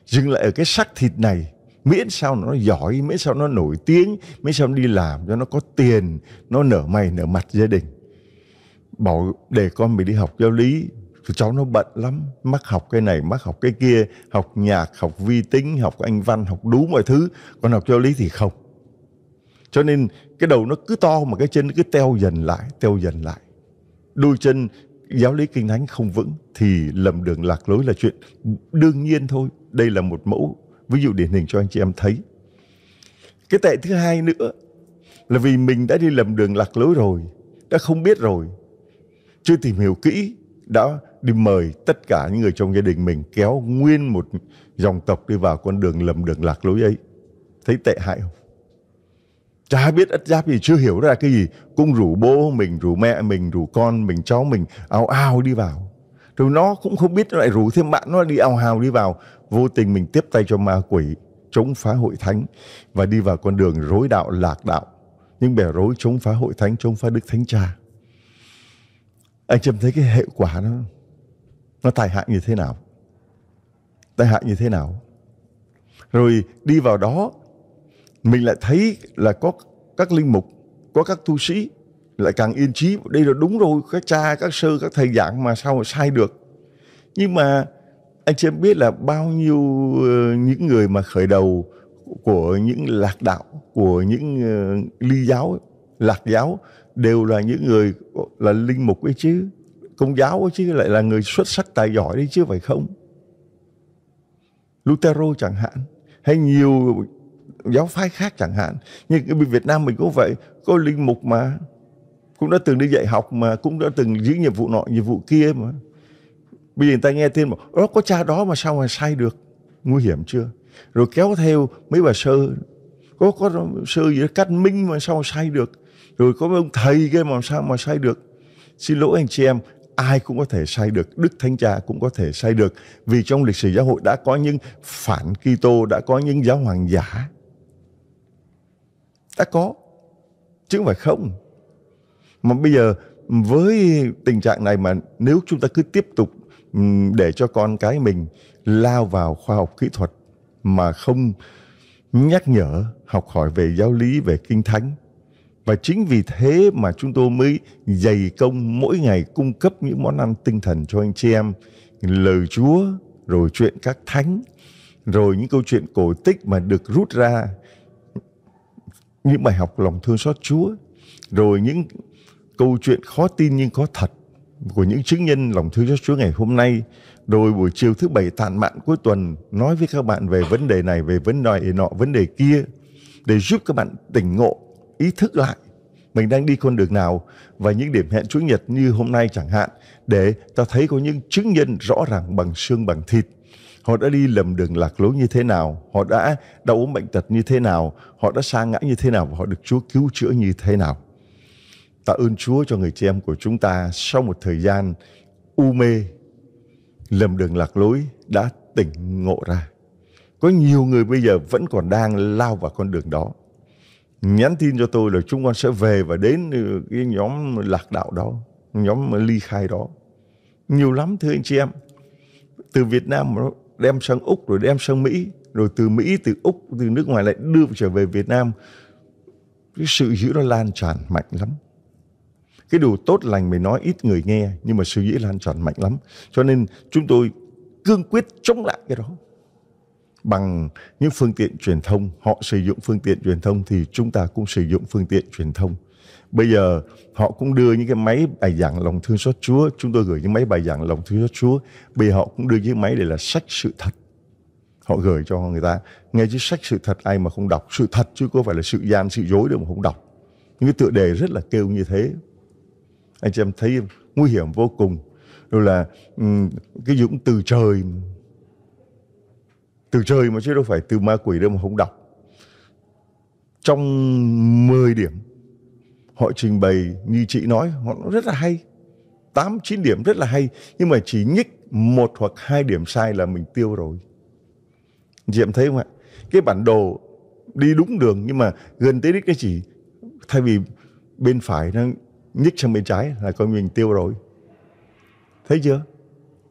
dừng lại ở cái sắc thịt này miễn sao nó giỏi miễn sao nó nổi tiếng miễn sao nó đi làm cho nó có tiền nó nở mày nở mặt gia đình bảo để con mình đi học giáo lý rồi cháu nó bận lắm mắc học cái này mắc học cái kia học nhạc học vi tính học anh văn học đủ mọi thứ còn học giáo lý thì không cho nên cái đầu nó cứ to mà cái chân nó cứ teo dần lại teo dần lại đôi chân giáo lý kinh thánh không vững thì lầm đường lạc lối là chuyện đương nhiên thôi đây là một mẫu ví dụ điển hình cho anh chị em thấy cái tệ thứ hai nữa là vì mình đã đi lầm đường lạc lối rồi đã không biết rồi chưa tìm hiểu kỹ đã đi mời tất cả những người trong gia đình mình kéo nguyên một dòng tộc đi vào con đường lầm đường lạc lối ấy thấy tệ hại không chả biết ất giáp gì chưa hiểu ra cái gì cũng rủ bố mình rủ mẹ mình rủ con mình cháu mình ao ao đi vào rồi nó cũng không biết nó lại rủ thêm bạn nó đi ao hào đi vào vô tình mình tiếp tay cho ma quỷ chống phá hội thánh và đi vào con đường rối đạo lạc đạo nhưng bẻ rối chống phá hội thánh chống phá đức thánh cha anh Trâm thấy cái hệ quả nó nó tai hại như thế nào tai hại như thế nào rồi đi vào đó mình lại thấy là có các linh mục có các tu sĩ lại càng yên trí đây là đúng rồi các cha các sư các thầy giảng mà sao mà sai được nhưng mà anh chị biết là bao nhiêu ờ, những người mà khởi đầu của những lạc đạo của những ờ, ly giáo lạc giáo đều là những người là linh mục ấy chứ công giáo ấy chứ lại là người xuất sắc tài giỏi đấy chứ phải không Lutero chẳng hạn hay nhiều giáo phái khác chẳng hạn nhưng Việt Nam mình cũng vậy có linh mục mà cũng đã từng đi dạy học mà cũng đã từng giữ nhiệm vụ nọ nhiệm vụ kia mà bây giờ người ta nghe thêm một, đó có cha đó mà sao mà sai được nguy hiểm chưa rồi kéo theo mấy bà sơ có có sơ gì đó cắt minh mà sao mà sai được rồi có ông thầy kia mà sao mà sai được xin lỗi anh chị em ai cũng có thể sai được đức thánh cha cũng có thể sai được vì trong lịch sử giáo hội đã có những phản Kitô đã có những giáo hoàng giả đã có chứ không phải không mà bây giờ với tình trạng này mà nếu chúng ta cứ tiếp tục để cho con cái mình lao vào khoa học kỹ thuật mà không nhắc nhở học hỏi về giáo lý về kinh thánh và chính vì thế mà chúng tôi mới dày công mỗi ngày cung cấp những món ăn tinh thần cho anh chị em. Lời Chúa, rồi chuyện các thánh, rồi những câu chuyện cổ tích mà được rút ra những bài học lòng thương xót Chúa, rồi những câu chuyện khó tin nhưng có thật của những chứng nhân lòng thương xót Chúa ngày hôm nay, rồi buổi chiều thứ bảy tàn mạn cuối tuần nói với các bạn về vấn đề này, về vấn đề nọ, vấn đề kia để giúp các bạn tỉnh ngộ ý thức lại mình đang đi con đường nào và những điểm hẹn Chúa Nhật như hôm nay chẳng hạn để ta thấy có những chứng nhân rõ ràng bằng xương bằng thịt. Họ đã đi lầm đường lạc lối như thế nào, họ đã đau ốm bệnh tật như thế nào, họ đã sa ngã như thế nào và họ được Chúa cứu chữa như thế nào. Tạ ơn Chúa cho người chị em của chúng ta sau một thời gian u mê, lầm đường lạc lối đã tỉnh ngộ ra. Có nhiều người bây giờ vẫn còn đang lao vào con đường đó nhắn tin cho tôi là chúng con sẽ về và đến ừ, cái nhóm lạc đạo đó nhóm ly khai đó nhiều lắm thưa anh chị em từ Việt Nam đem sang Úc rồi đem sang Mỹ rồi từ Mỹ từ Úc từ nước ngoài lại đưa trở về Việt Nam cái sự dữ nó lan tràn mạnh lắm cái điều tốt lành mình nói ít người nghe nhưng mà sự dữ lan tràn mạnh lắm cho nên chúng tôi cương quyết chống lại cái đó bằng những phương tiện truyền thông họ sử dụng phương tiện truyền thông thì chúng ta cũng sử dụng phương tiện truyền thông bây giờ họ cũng đưa những cái máy bài giảng lòng thương xót Chúa chúng tôi gửi những máy bài giảng lòng thương xót Chúa bây giờ họ cũng đưa những máy để là sách sự thật họ gửi cho người ta nghe chứ sách sự thật ai mà không đọc sự thật chứ có phải là sự gian sự dối đâu mà không đọc những cái tựa đề rất là kêu như thế anh chị em thấy nguy hiểm vô cùng rồi là cái dũng từ trời từ trời mà chứ đâu phải từ ma quỷ đâu mà không đọc trong 10 điểm họ trình bày như chị nói họ rất là hay 8 9 điểm rất là hay nhưng mà chỉ nhích một hoặc hai điểm sai là mình tiêu rồi chị em thấy không ạ cái bản đồ đi đúng đường nhưng mà gần tới đích cái chỉ thay vì bên phải nó nhích sang bên trái là coi mình tiêu rồi thấy chưa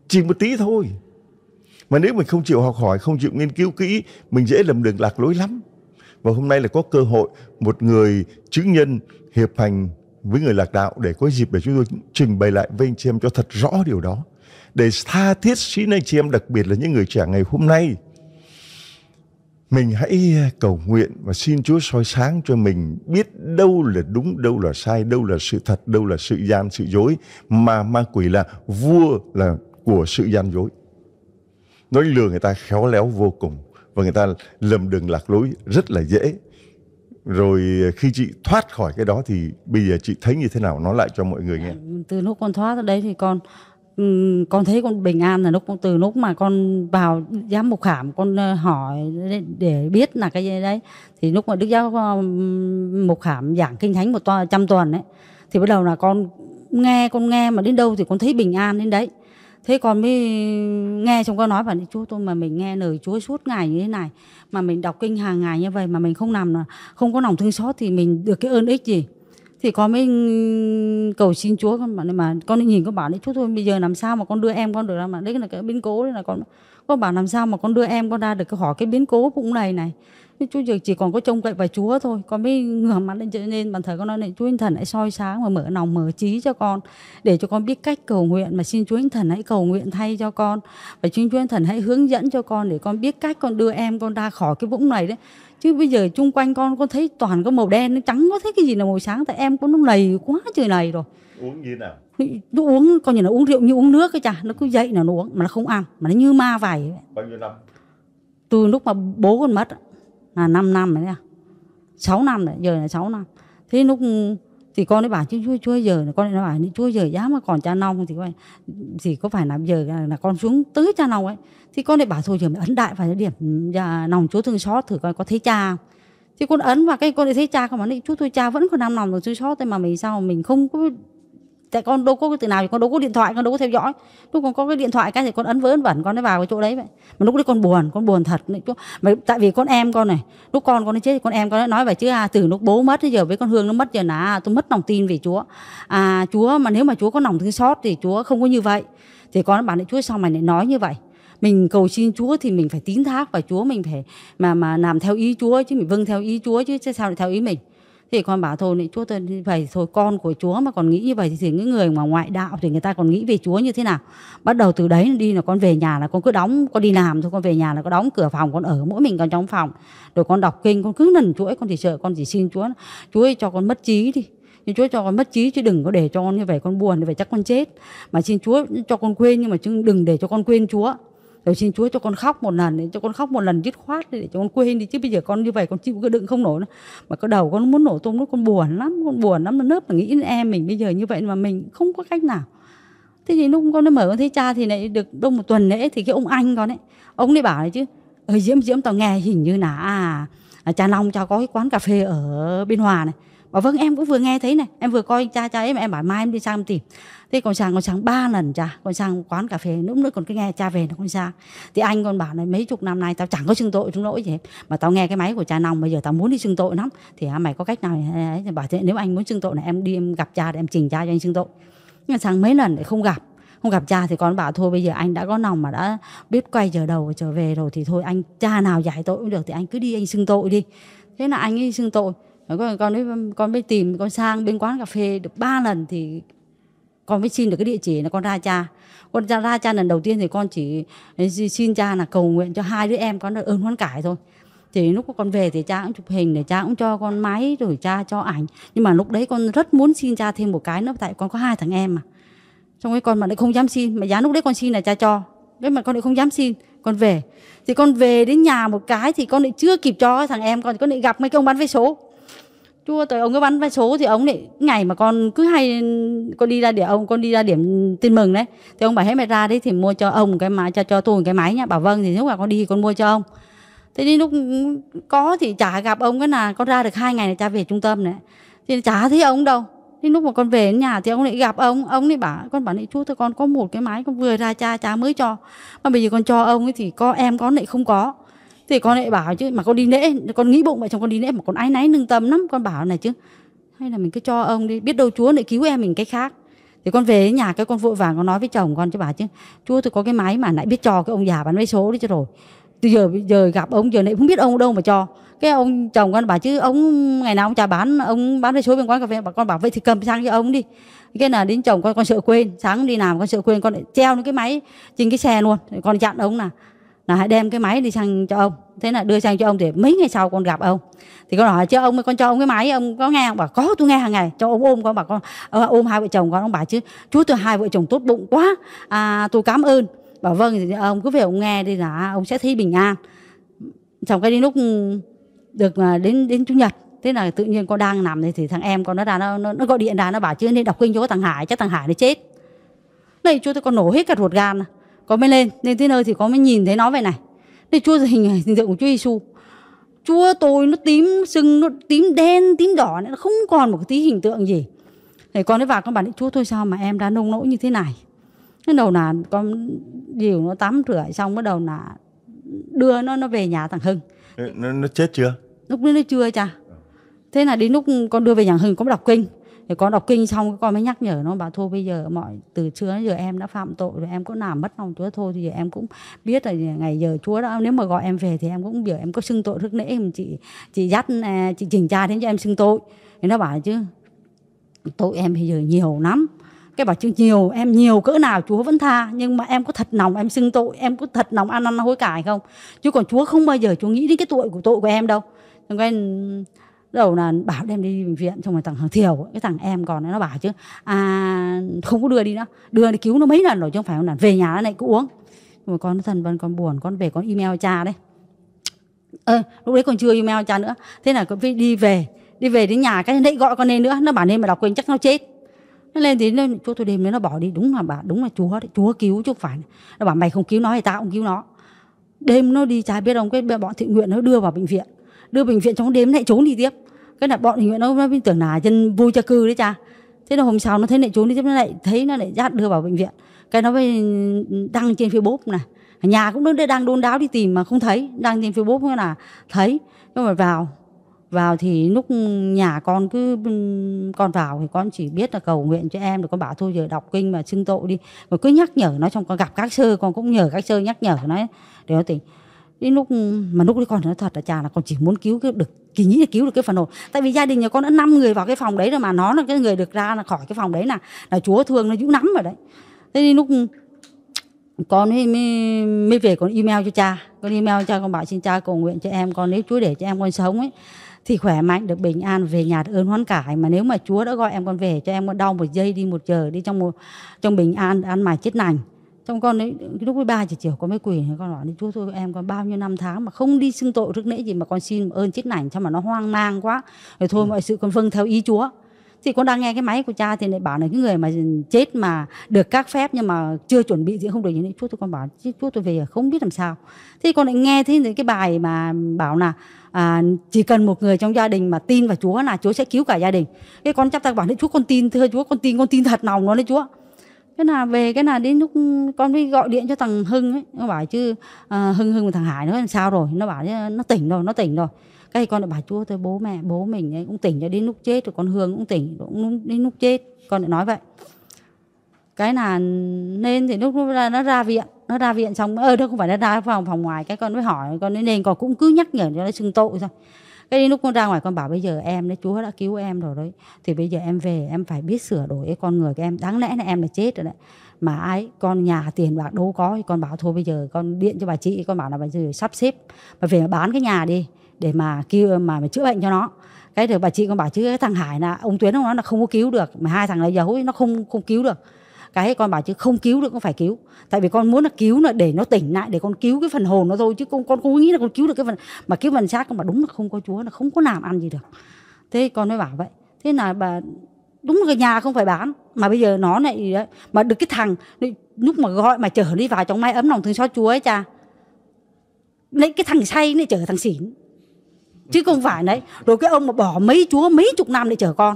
chỉ một tí thôi mà nếu mình không chịu học hỏi không chịu nghiên cứu kỹ mình dễ lầm đường lạc lối lắm và hôm nay là có cơ hội một người chứng nhân hiệp hành với người lạc đạo để có dịp để chúng tôi trình bày lại với anh chị em cho thật rõ điều đó để tha thiết xin anh chị em đặc biệt là những người trẻ ngày hôm nay mình hãy cầu nguyện và xin Chúa soi sáng cho mình biết đâu là đúng, đâu là sai, đâu là sự thật, đâu là sự gian, sự dối. Mà ma quỷ là vua là của sự gian dối nói lừa người ta khéo léo vô cùng và người ta lầm đường lạc lối rất là dễ rồi khi chị thoát khỏi cái đó thì bây giờ chị thấy như thế nào nói lại cho mọi người nghe à, từ lúc con thoát đấy thì con con thấy con bình an là lúc từ lúc mà con vào giám mục khảm con ờ, hỏi để biết là cái gì đấy thì lúc mà đức giáo ờ, mục khảm giảng kinh thánh một to, trăm tuần ấy thì bắt đầu là con nghe con nghe mà đến đâu thì con thấy bình an đến đấy thế con mới nghe chồng con nói bảo chú tôi mà mình nghe lời chúa suốt ngày như thế này mà mình đọc kinh hàng ngày như vậy mà mình không làm là không có lòng thương xót thì mình được cái ơn ích gì thì con mới cầu xin chúa con bảo mà con nhìn con bảo đấy chú thôi bây giờ làm sao mà con đưa em con được ra mà đấy là cái biến cố đấy là con con bảo làm sao mà con đưa em con ra được cái hỏi cái biến cố cũng này này nhưng giờ chỉ còn có trông cậy vào chúa thôi con mới ngửa mặt lên trở nên bàn thờ con nói này chúa anh thần hãy soi sáng và mở lòng mở trí cho con để cho con biết cách cầu nguyện mà xin chúa anh thần hãy cầu nguyện thay cho con và xin chúa anh thần hãy hướng dẫn cho con để con biết cách con đưa em con ra khỏi cái vũng này đấy chứ bây giờ chung quanh con con thấy toàn có màu đen nó trắng có thấy cái gì là màu sáng tại em con nó lầy quá trời lầy rồi uống như nào nó uống coi như là uống rượu như uống nước cái chà nó cứ dậy là nó uống mà nó không ăn mà nó như ma vậy bao nhiêu năm từ lúc mà bố con mất là 5 năm rồi đấy à 6 năm rồi giờ là 6 năm thế lúc thì con ấy bảo chứ chúa chúa giờ con ấy nó bảo chúa giờ giá mà còn cha nông thì có thì có phải là giờ là, là con xuống tứ cha nông ấy thì con ấy bảo thôi giờ mình ấn đại vào cái điểm nhà nòng chúa thương xót thử coi có thấy cha không thì con ấn vào cái con ấy thấy cha không mà chú thôi cha vẫn còn năm nòng rồi thương xót thôi mà mình sao mình không có tại con đâu có cái từ nào thì con đâu có điện thoại con đâu có theo dõi lúc con có cái điện thoại cái thì con ấn với ấn vẩn con nó vào cái chỗ đấy vậy mà lúc đấy con buồn con buồn thật mà tại vì con em con này lúc con con nó chết thì con em con nó nói vậy chứ à từ lúc bố mất bây giờ với con hương nó mất giờ là tôi mất lòng tin về chúa à chúa mà nếu mà chúa có lòng thương xót thì chúa không có như vậy thì con bảo lại chúa sao mày lại nói như vậy mình cầu xin Chúa thì mình phải tín thác và Chúa mình phải mà mà làm theo ý Chúa chứ mình vâng theo ý Chúa chứ sao lại theo ý mình thì con bảo thôi này chúa tôi như vậy thôi con của chúa mà còn nghĩ như vậy thì những người mà ngoại đạo thì người ta còn nghĩ về chúa như thế nào bắt đầu từ đấy đi là con về nhà là con cứ đóng con đi làm thôi con về nhà là con đóng cửa phòng con ở mỗi mình con trong phòng rồi con đọc kinh con cứ lần chuỗi con chỉ sợ con chỉ xin chúa chúa ơi cho con mất trí đi nhưng Chúa cho con mất trí chứ đừng có để cho con như vậy con buồn như vậy chắc con chết mà xin Chúa cho con quên nhưng mà chứ đừng để cho con quên Chúa Cầu xin Chúa cho con khóc một lần, để cho con khóc một lần dứt khoát để cho con quên đi chứ bây giờ con như vậy con chịu cứ đựng không nổi nữa. Mà cái đầu con muốn nổ tung nó con buồn lắm, con buồn lắm nó nớp mà nghĩ đến em mình bây giờ như vậy mà mình không có cách nào. Thế thì lúc con nó mở con thấy cha thì lại được đông một tuần lễ thì cái ông anh con ấy, ông ấy bảo này chứ, ở Diễm Diễm tao nghe hình như là à, à cha Long cháu có cái quán cà phê ở biên Hòa này. Bảo vâng em cũng vừa nghe thấy này, em vừa coi cha cha ấy mà em bảo mai em đi sang em tìm thế con sang con sang ba lần cha con sang quán cà phê lúc nữa còn cứ nghe cha về nó con sang thì anh con bảo là mấy chục năm nay tao chẳng có xưng tội chúng lỗi gì hết mà tao nghe cái máy của cha nòng bây giờ tao muốn đi xưng tội lắm thì à, mày có cách nào ấy, thì bảo thế nếu anh muốn xưng tội là em đi em gặp cha để em trình cha cho anh xưng tội nhưng sang mấy lần lại không gặp không gặp cha thì con bảo thôi bây giờ anh đã có lòng mà đã biết quay trở đầu trở về rồi thì thôi anh cha nào giải tội cũng được thì anh cứ đi anh xưng tội đi thế là anh ấy xưng tội con con ấy con mới tìm con sang bên quán cà phê được ba lần thì con mới xin được cái địa chỉ là con ra cha con ra, ra cha lần đầu tiên thì con chỉ ờ, xin cha là cầu nguyện cho hai đứa em con được ơn hoán cải thôi thì lúc con về thì cha cũng chụp hình để cha cũng cho con máy rồi cha cho ảnh nhưng mà lúc đấy con rất muốn xin cha thêm một cái nữa tại con có hai thằng em mà trong cái con mà lại không dám xin mà giá lúc đấy con xin là cha cho đấy mà con lại không dám xin con về thì con về đến nhà một cái thì con lại chưa kịp cho thằng em con con lại gặp mấy cái ông bán vé số chua tới ông cứ bắn vé số thì ông lại ngày mà con cứ hay con đi ra điểm ông con đi ra điểm tin mừng đấy thì ông bảo hết mày ra đi thì mua cho ông cái máy cho cho tôi cái máy nha bảo vâng thì lúc nào con đi con mua cho ông thế đi lúc có thì chả gặp ông cái là con ra được hai ngày là cha về trung tâm này thì chả thấy ông đâu Thế lúc mà con về nhà thì ông lại gặp ông ông lại bảo con bảo lại chú thôi con có một cái máy con vừa ra cha cha mới cho mà bây giờ con cho ông ấy thì có em con lại không có thì con lại bảo chứ mà con đi lễ con nghĩ bụng vậy trong con đi lễ mà con ái náy nương tâm lắm con bảo này chứ hay là mình cứ cho ông đi biết đâu chúa lại cứu em mình cái khác thì con về nhà cái con vội vàng con nói với chồng con chứ bảo chứ chúa tôi có cái máy mà lại biết cho cái ông già bán vé số đấy chứ rồi từ giờ giờ gặp ông giờ này không biết ông đâu mà cho cái ông chồng con bảo chứ ông ngày nào ông chả bán ông bán vé số bên quán cà phê bà con bảo vậy thì cầm sang cho ông đi cái là đến chồng con con sợ quên sáng đi làm con sợ quên con lại treo lên cái máy trên cái xe luôn con chặn ông là là hãy đem cái máy đi sang cho ông thế là đưa sang cho ông thì mấy ngày sau con gặp ông thì con hỏi chứ ông con cho ông cái máy ông có nghe không bà có tôi nghe hàng ngày cho ông ôm con bà con ờ, ôm hai vợ chồng con ông bà chứ chú tôi hai vợ chồng tốt bụng quá à, tôi cảm ơn bảo vâng thì ông cứ về ông nghe đi là ông sẽ thấy bình an xong cái đi lúc được à, đến đến chủ nhật thế là tự nhiên con đang nằm này thì thằng em con nó ra nó, nó, nó gọi điện ra nó bảo chứ nên đọc kinh cho thằng hải chắc thằng hải nó chết này chú tôi con nổ hết cả ruột gan này có mới lên lên tới nơi thì có mới nhìn thấy nó vậy này đây chúa hình hình tượng của chúa giêsu chúa tôi nó tím sưng nó tím đen tím đỏ nó không còn một tí hình tượng gì thì con ấy vào con bảo chúa tôi sao mà em đã nông nỗi như thế này cái đầu là con điều nó tắm rửa xong bắt đầu là đưa nó nó về nhà thằng hưng nó, nó chết chưa lúc đấy nó chưa cha thế là đến lúc con đưa về nhà hưng có đọc kinh thì con đọc kinh xong con mới nhắc nhở nó bảo thôi bây giờ mọi từ xưa đến giờ em đã phạm tội rồi em cũng làm mất lòng chúa thôi thì giờ em cũng biết là ngày giờ chúa đã nếu mà gọi em về thì em cũng biểu em có xưng tội rước nễ chị chị dắt à, chị chỉnh tra đến cho em xưng tội thì nó bảo chứ tội em bây giờ nhiều lắm cái bảo chứ nhiều em nhiều cỡ nào chúa vẫn tha nhưng mà em có thật lòng em xưng tội em có thật lòng ăn năn hối cải không chứ còn chúa không bao giờ chúa nghĩ đến cái tội của tội của em đâu nên đầu là bảo đem đi bệnh viện xong rồi thằng thằng thiều cái thằng em còn nó bảo chứ à không có đưa đi nữa đưa đi cứu nó mấy lần rồi chứ không phải là về nhà nó lại cứ uống rồi con thần vân con buồn con về con email cha đấy ờ, lúc đấy còn chưa email cha nữa thế là con đi về đi về đến nhà cái lại gọi con lên nữa nó bảo nên mà đọc quên chắc nó chết nó lên thì nó chỗ tôi đêm nó bỏ đi đúng là bà đúng là chúa đấy chúa cứu chứ không phải nó bảo mày không cứu nó thì tao không cứu nó đêm nó đi cha biết ông cái bọn thiện nguyện nó đưa vào bệnh viện đưa bệnh viện trong đêm lại trốn đi tiếp cái là bọn hình nguyện nó, nó tưởng là dân vui cho cư đấy cha thế là hôm sau nó thấy lại trốn đi tiếp nó lại thấy nó lại dắt đưa vào bệnh viện cái nó mới ừ, đăng trên facebook này nhà cũng đang đôn đáo đi tìm mà không thấy đăng trên facebook là thấy nhưng mà vào vào thì lúc nhà con cứ ừ, con vào thì con chỉ biết là cầu nguyện cho em rồi con bảo thôi giờ đọc kinh mà xưng tội đi rồi cứ nhắc nhở nó trong con gặp các sơ con cũng nhờ các sơ nhắc nhở nó để nó tỉnh đến lúc mà lúc đấy con nói thật là chà là con chỉ muốn cứu cái được kỳ nghĩ là cứu được cái phần hồn tại vì gia đình nhà con đã năm người vào cái phòng đấy rồi mà nó là cái người được ra là khỏi cái phòng đấy là là chúa thương nó giữ nắm rồi đấy thế nên lúc con mới, mới, mới về con email cho cha con email cho con bảo xin cha cầu nguyện cho em con nếu chúa để cho em con sống ấy thì khỏe mạnh được bình an về nhà được ơn hoán cải mà nếu mà chúa đã gọi em con về cho em con đau một giây đi một giờ đi trong một trong bình an ăn mài chết nành trong con ấy lúc với ba giờ chiều con mới quỳ con bảo chúa thôi em con bao nhiêu năm tháng mà không đi xưng tội trước nãy gì mà con xin ơn chết nảnh sao mà nó hoang mang quá. Rồi thôi ừ. mọi sự con vâng theo ý Chúa. Thì con đang nghe cái máy của cha thì lại bảo là cái người mà chết mà được các phép nhưng mà chưa chuẩn bị gì không được như thế Chúa tôi con bảo chúa tôi về không biết làm sao. Thì con lại nghe thấy cái bài mà bảo là à, chỉ cần một người trong gia đình mà tin vào Chúa là Chúa sẽ cứu cả gia đình. Cái con chắp tay bảo đấy Chúa con tin thưa Chúa con tin con tin thật lòng nó đấy Chúa cái là về cái là đến lúc con mới gọi điện cho thằng hưng ấy nó bảo chứ à, hưng hưng và thằng hải nó làm sao rồi nó bảo nó tỉnh rồi nó tỉnh rồi cái con lại bảo chúa tôi bố mẹ bố mình ấy cũng tỉnh cho đến lúc chết rồi con hương cũng tỉnh cũng đến lúc chết con lại nói vậy cái là nên thì lúc nó ra, nó ra viện nó ra viện xong ơ nó không phải nó ra phòng phòng ngoài cái con mới hỏi con nên con cũng cứ nhắc nhở cho nó xưng tội thôi cái đến lúc con ra ngoài con bảo bây giờ em đấy chúa đã cứu em rồi đấy thì bây giờ em về em phải biết sửa đổi cái con người của em đáng lẽ là em là chết rồi đấy mà ai con nhà tiền bạc đâu có thì con bảo thôi bây giờ con điện cho bà chị con bảo là bây giờ sắp xếp mà về mà bán cái nhà đi để mà kêu mà, mà chữa bệnh cho nó cái được bà chị con bảo chứ cái thằng hải là ông tuyến ông nó là không có cứu được mà hai thằng này giấu nó không không cứu được cái con bảo chứ không cứu được con phải cứu tại vì con muốn là cứu là để nó tỉnh lại để con cứu cái phần hồn nó thôi chứ con con không nghĩ là con cứu được cái phần mà cứu phần xác mà đúng là không có chúa là không có làm ăn gì được thế con mới bảo vậy thế là bà đúng là nhà không phải bán mà bây giờ nó lại mà được cái thằng lúc mà gọi mà chở đi vào trong máy ấm lòng thương xót chúa ấy cha lấy cái thằng say này chở thằng xỉn chứ không phải đấy rồi cái ông mà bỏ mấy chúa mấy chục năm để chở con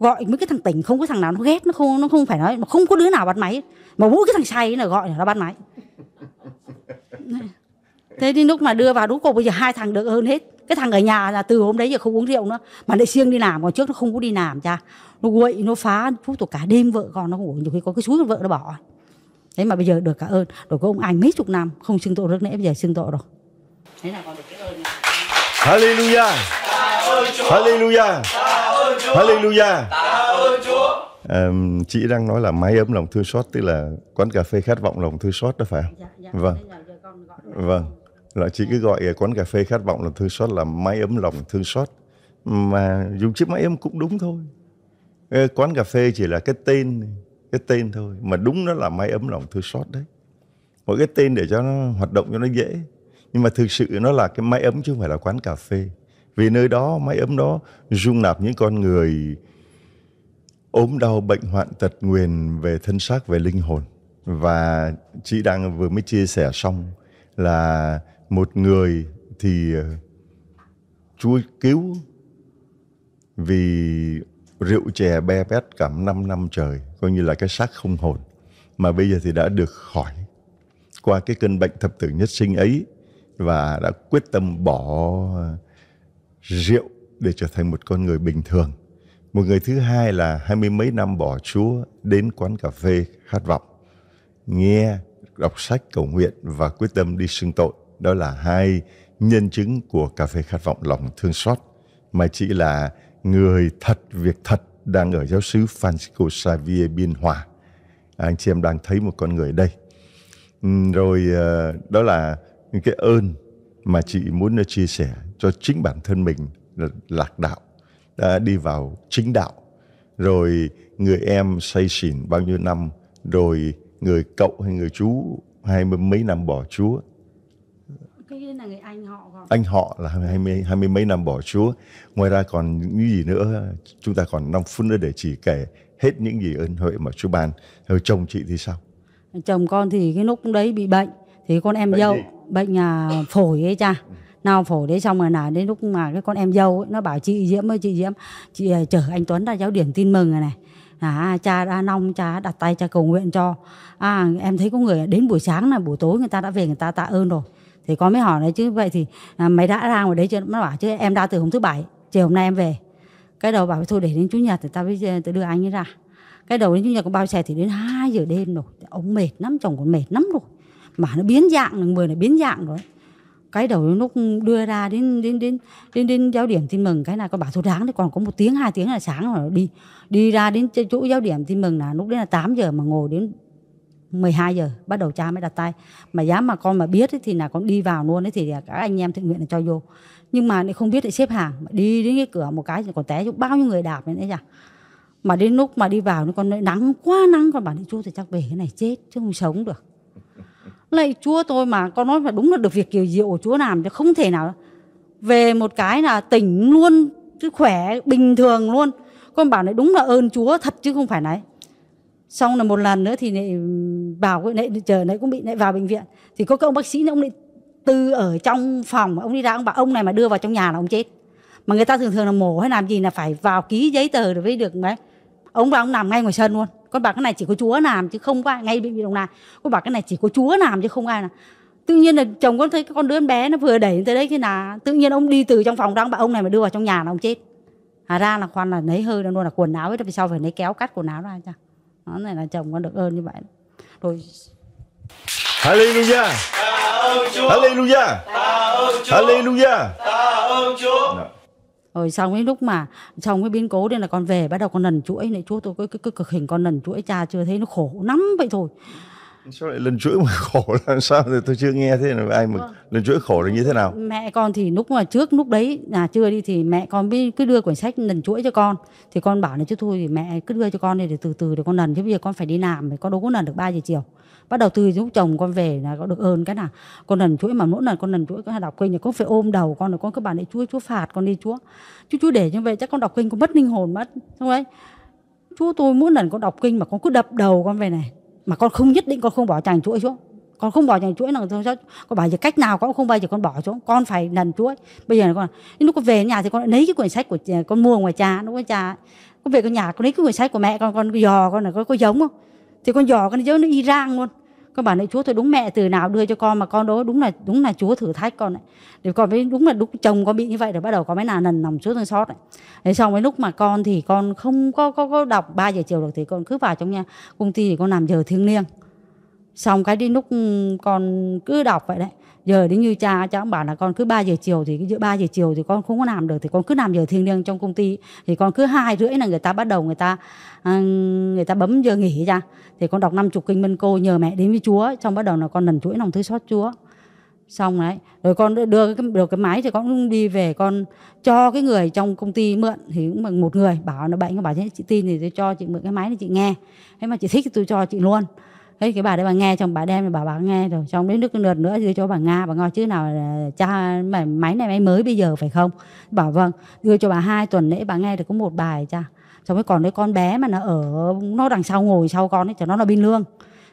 gọi mấy cái thằng tỉnh không có thằng nào nó ghét nó không nó không phải nói mà không có đứa nào bắt máy mà mỗi cái thằng say là gọi là nó bắt máy thế thì lúc mà đưa vào đúng cục bây giờ hai thằng được hơn hết cái thằng ở nhà là từ hôm đấy giờ không uống rượu nữa mà lại siêng đi làm còn trước nó không có đi làm cha nó quậy nó phá phút tổ cả đêm vợ con nó ngủ nhiều khi có cái suối vợ nó bỏ thế mà bây giờ được cả ơn rồi có ông anh mấy chục năm không xưng tội rất nãy bây giờ xưng tội rồi thế là con được cái ơn Hallelujah Hallelujah Hallelujah. Tạ ơn Chúa. À, chị đang nói là máy ấm lòng thương xót tức là quán cà phê khát vọng lòng thương xót đó phải không? Dạ, dạ, vâng. Vâng. Là chị cứ gọi quán cà phê khát vọng lòng thương xót là máy ấm lòng thương xót mà dùng chiếc máy ấm cũng đúng thôi. Quán cà phê chỉ là cái tên cái tên thôi mà đúng nó là máy ấm lòng thương xót đấy. Mỗi cái tên để cho nó hoạt động cho nó dễ nhưng mà thực sự nó là cái máy ấm chứ không phải là quán cà phê vì nơi đó máy ấm đó dung nạp những con người ốm đau bệnh hoạn tật nguyền về thân xác về linh hồn và chị đang vừa mới chia sẻ xong là một người thì ờ, Chúa cứu vì rượu chè be bét cả 5 năm trời, coi như là cái xác không hồn. Mà bây giờ thì đã được khỏi qua cái cơn bệnh thập tử nhất sinh ấy và đã quyết tâm bỏ rượu để trở thành một con người bình thường. Một người thứ hai là hai mươi mấy năm bỏ Chúa đến quán cà phê khát vọng, nghe, đọc sách cầu nguyện và quyết tâm đi xưng tội. Đó là hai nhân chứng của cà phê khát vọng lòng thương xót mà chỉ là người thật việc thật đang ở giáo xứ Francisco Xavier Biên Hòa. À, anh chị em đang thấy một con người đây. rồi ờ, đó là những cái ơn mà chị muốn chia sẻ cho chính bản thân mình lạc đạo đã đi vào chính đạo rồi người em say xỉn bao nhiêu năm rồi người cậu hay người chú hai mươi mấy năm bỏ chúa cái là người anh họ không? anh họ là hai mươi hai mươi mấy năm bỏ chúa ngoài ra còn những gì nữa chúng ta còn 5 phút nữa để chỉ kể hết những gì ơn huệ mà chúa ban rồi chồng chị thì sao chồng con thì cái lúc đấy bị bệnh thì con em bệnh dâu gì? bệnh à, phổi ấy cha ừ nào phổi đấy xong rồi là đến lúc mà cái con em dâu ấy, nó bảo chị diễm ơi chị diễm chị ờ, chở anh tuấn ra giáo điểm tin mừng rồi này à, cha đã nong cha đặt tay cha cầu nguyện cho à, em thấy có người đến buổi sáng là buổi tối người ta đã về người ta tạ ơn rồi thì con mới hỏi đấy chứ vậy thì à, mày đã ra ngoài đấy chưa nó bảo chứ em ra từ hôm thứ bảy chiều hôm nay em về cái đầu bảo thôi để đến chủ nhật thì tao mới ờ, tao đưa anh ấy ra cái đầu đến chủ nhật có bao xe thì đến 2 giờ đêm rồi ông mệt lắm chồng còn mệt lắm rồi mà nó biến dạng người này biến dạng rồi cái đầu lúc đưa ra đến đến đến đến đến giáo điểm thì mừng cái này có bảo thôi đáng thì còn có một tiếng hai tiếng là sáng rồi đi đi ra đến chỗ giáo điểm thì mừng là lúc đấy là 8 giờ mà ngồi đến 12 giờ bắt đầu cha mới đặt tay mà dám mà con mà biết ấy, thì là con đi vào luôn ấy thì các anh em thiện nguyện là cho vô nhưng mà lại không biết lại xếp hàng mà đi đến cái cửa một cái còn té bao nhiêu người đạp nữa nhỉ mà đến lúc mà đi vào nó con nắng quá nắng con bảo đi chú thì chắc về cái này chết chứ không sống được lạy chúa tôi mà con nói mà đúng là được việc kiểu diệu của chúa làm chứ không thể nào về một cái là tỉnh luôn chứ khỏe bình thường luôn con bảo này đúng là ơn chúa thật chứ không phải này xong là một lần nữa thì lại vào lại chờ lại cũng bị lại vào bệnh viện thì có cái ông bác sĩ này, ông lại từ ở trong phòng ông đi ra ông bảo ông này mà đưa vào trong nhà là ông chết mà người ta thường thường là mổ hay làm gì là phải vào ký giấy tờ để mới được đấy ông vào ông nằm ngay ngoài sân luôn con bảo cái này chỉ có chúa làm chứ không có ai ngay bị viện đồng nai con bảo cái này chỉ có chúa làm chứ không ai nào tự nhiên là chồng con thấy cái con đứa bé nó vừa đẩy tới đấy thế là tự nhiên ông đi từ trong phòng ra ông bảo ông này mà đưa vào trong nhà là ông chết à ra là khoan là lấy hơi nó luôn là quần áo ấy rồi sau phải lấy kéo cắt quần áo ra cho nó này là chồng con được ơn như vậy rồi Hallelujah Hallelujah Hallelujah Hallelujah rồi xong cái lúc mà xong cái biến cố đây là con về bắt đầu con nần chuỗi này chúa tôi cứ cứ cực hình con nần chuỗi cha chưa thấy nó khổ lắm vậy thôi sao lại lần chuỗi mà khổ làm sao thì tôi chưa nghe thế là ai mà ừ. lần chuỗi khổ là như thế nào mẹ con thì lúc mà trước lúc đấy là chưa đi thì mẹ con mới cứ đưa quyển sách lần chuỗi cho con thì con bảo là chứ thôi thì mẹ cứ đưa cho con đi để từ từ để con lần chứ bây giờ con phải đi làm thì con đâu có lần được ba giờ chiều bắt đầu từ lúc chồng con về là có được ơn cái nào con lần chuỗi mà mỗi lần con lần chuỗi con đọc kinh thì con phải ôm đầu con rồi con cứ bảo lại chúa chúa phạt con đi chúa chú chú để như vậy chắc con đọc kinh con mất linh hồn mất không ấy chúa tôi mỗi lần con đọc kinh mà con cứ đập đầu con về này mà con không nhất định con không bỏ chàng chuỗi xuống con không bỏ nhằng chuỗi là sao con bảo giờ cách nào con không bao giờ con bỏ xuống con phải lần chuỗi bây giờ con lúc con về nhà thì con lấy cái quyển sách của con mua ngoài cha lúc có cha con về con nhà con lấy cái quyển sách của mẹ con con dò con là có, có giống không thì con nhỏ con nhớ nó y rang luôn con bảo này chúa tôi đúng mẹ từ nào đưa cho con mà con đó đúng là đúng là chúa thử thách con đấy để con với đúng là đúng chồng con bị như vậy rồi bắt đầu con mới là nần nòng chúa thương xót đấy thế xong mấy lúc mà con thì con không có có, có đọc 3 giờ chiều được thì con cứ vào trong nhà công ty thì con làm giờ thiêng liêng xong cái đi lúc ừ, con cứ đọc vậy đấy giờ đến như cha cháu bảo là con cứ 3 giờ chiều thì giữa 3 giờ chiều thì con không có làm được thì con cứ làm giờ thiêng liêng trong công ty thì con cứ hai rưỡi là người ta bắt đầu người ta à, người ta bấm giờ nghỉ ra thì con đọc năm chục kinh minh cô nhờ mẹ đến với chúa xong bắt đầu là con lần chuỗi lòng thứ xót chúa xong đấy rồi con đưa cái được cái máy thì con cũng đi về con cho cái người trong công ty mượn thì cũng bằng một người bảo nó bệnh nó bảo thế chị tin thì tôi cho chị mượn cái máy này chị nghe thế mà chị thích thì tôi cho chị luôn thế cái bà đấy bà nghe chồng bà đem bà bà nghe rồi xong đến nước lượt nữa đưa cho bà nga bà ngồi chứ nào cha máy này máy mới bây giờ phải không bảo vâng đưa cho bà hai tuần lễ bà nghe được có một bài cha xong mới còn đấy con bé mà nó ở nó đằng sau ngồi sau con ấy cho nó là bên lương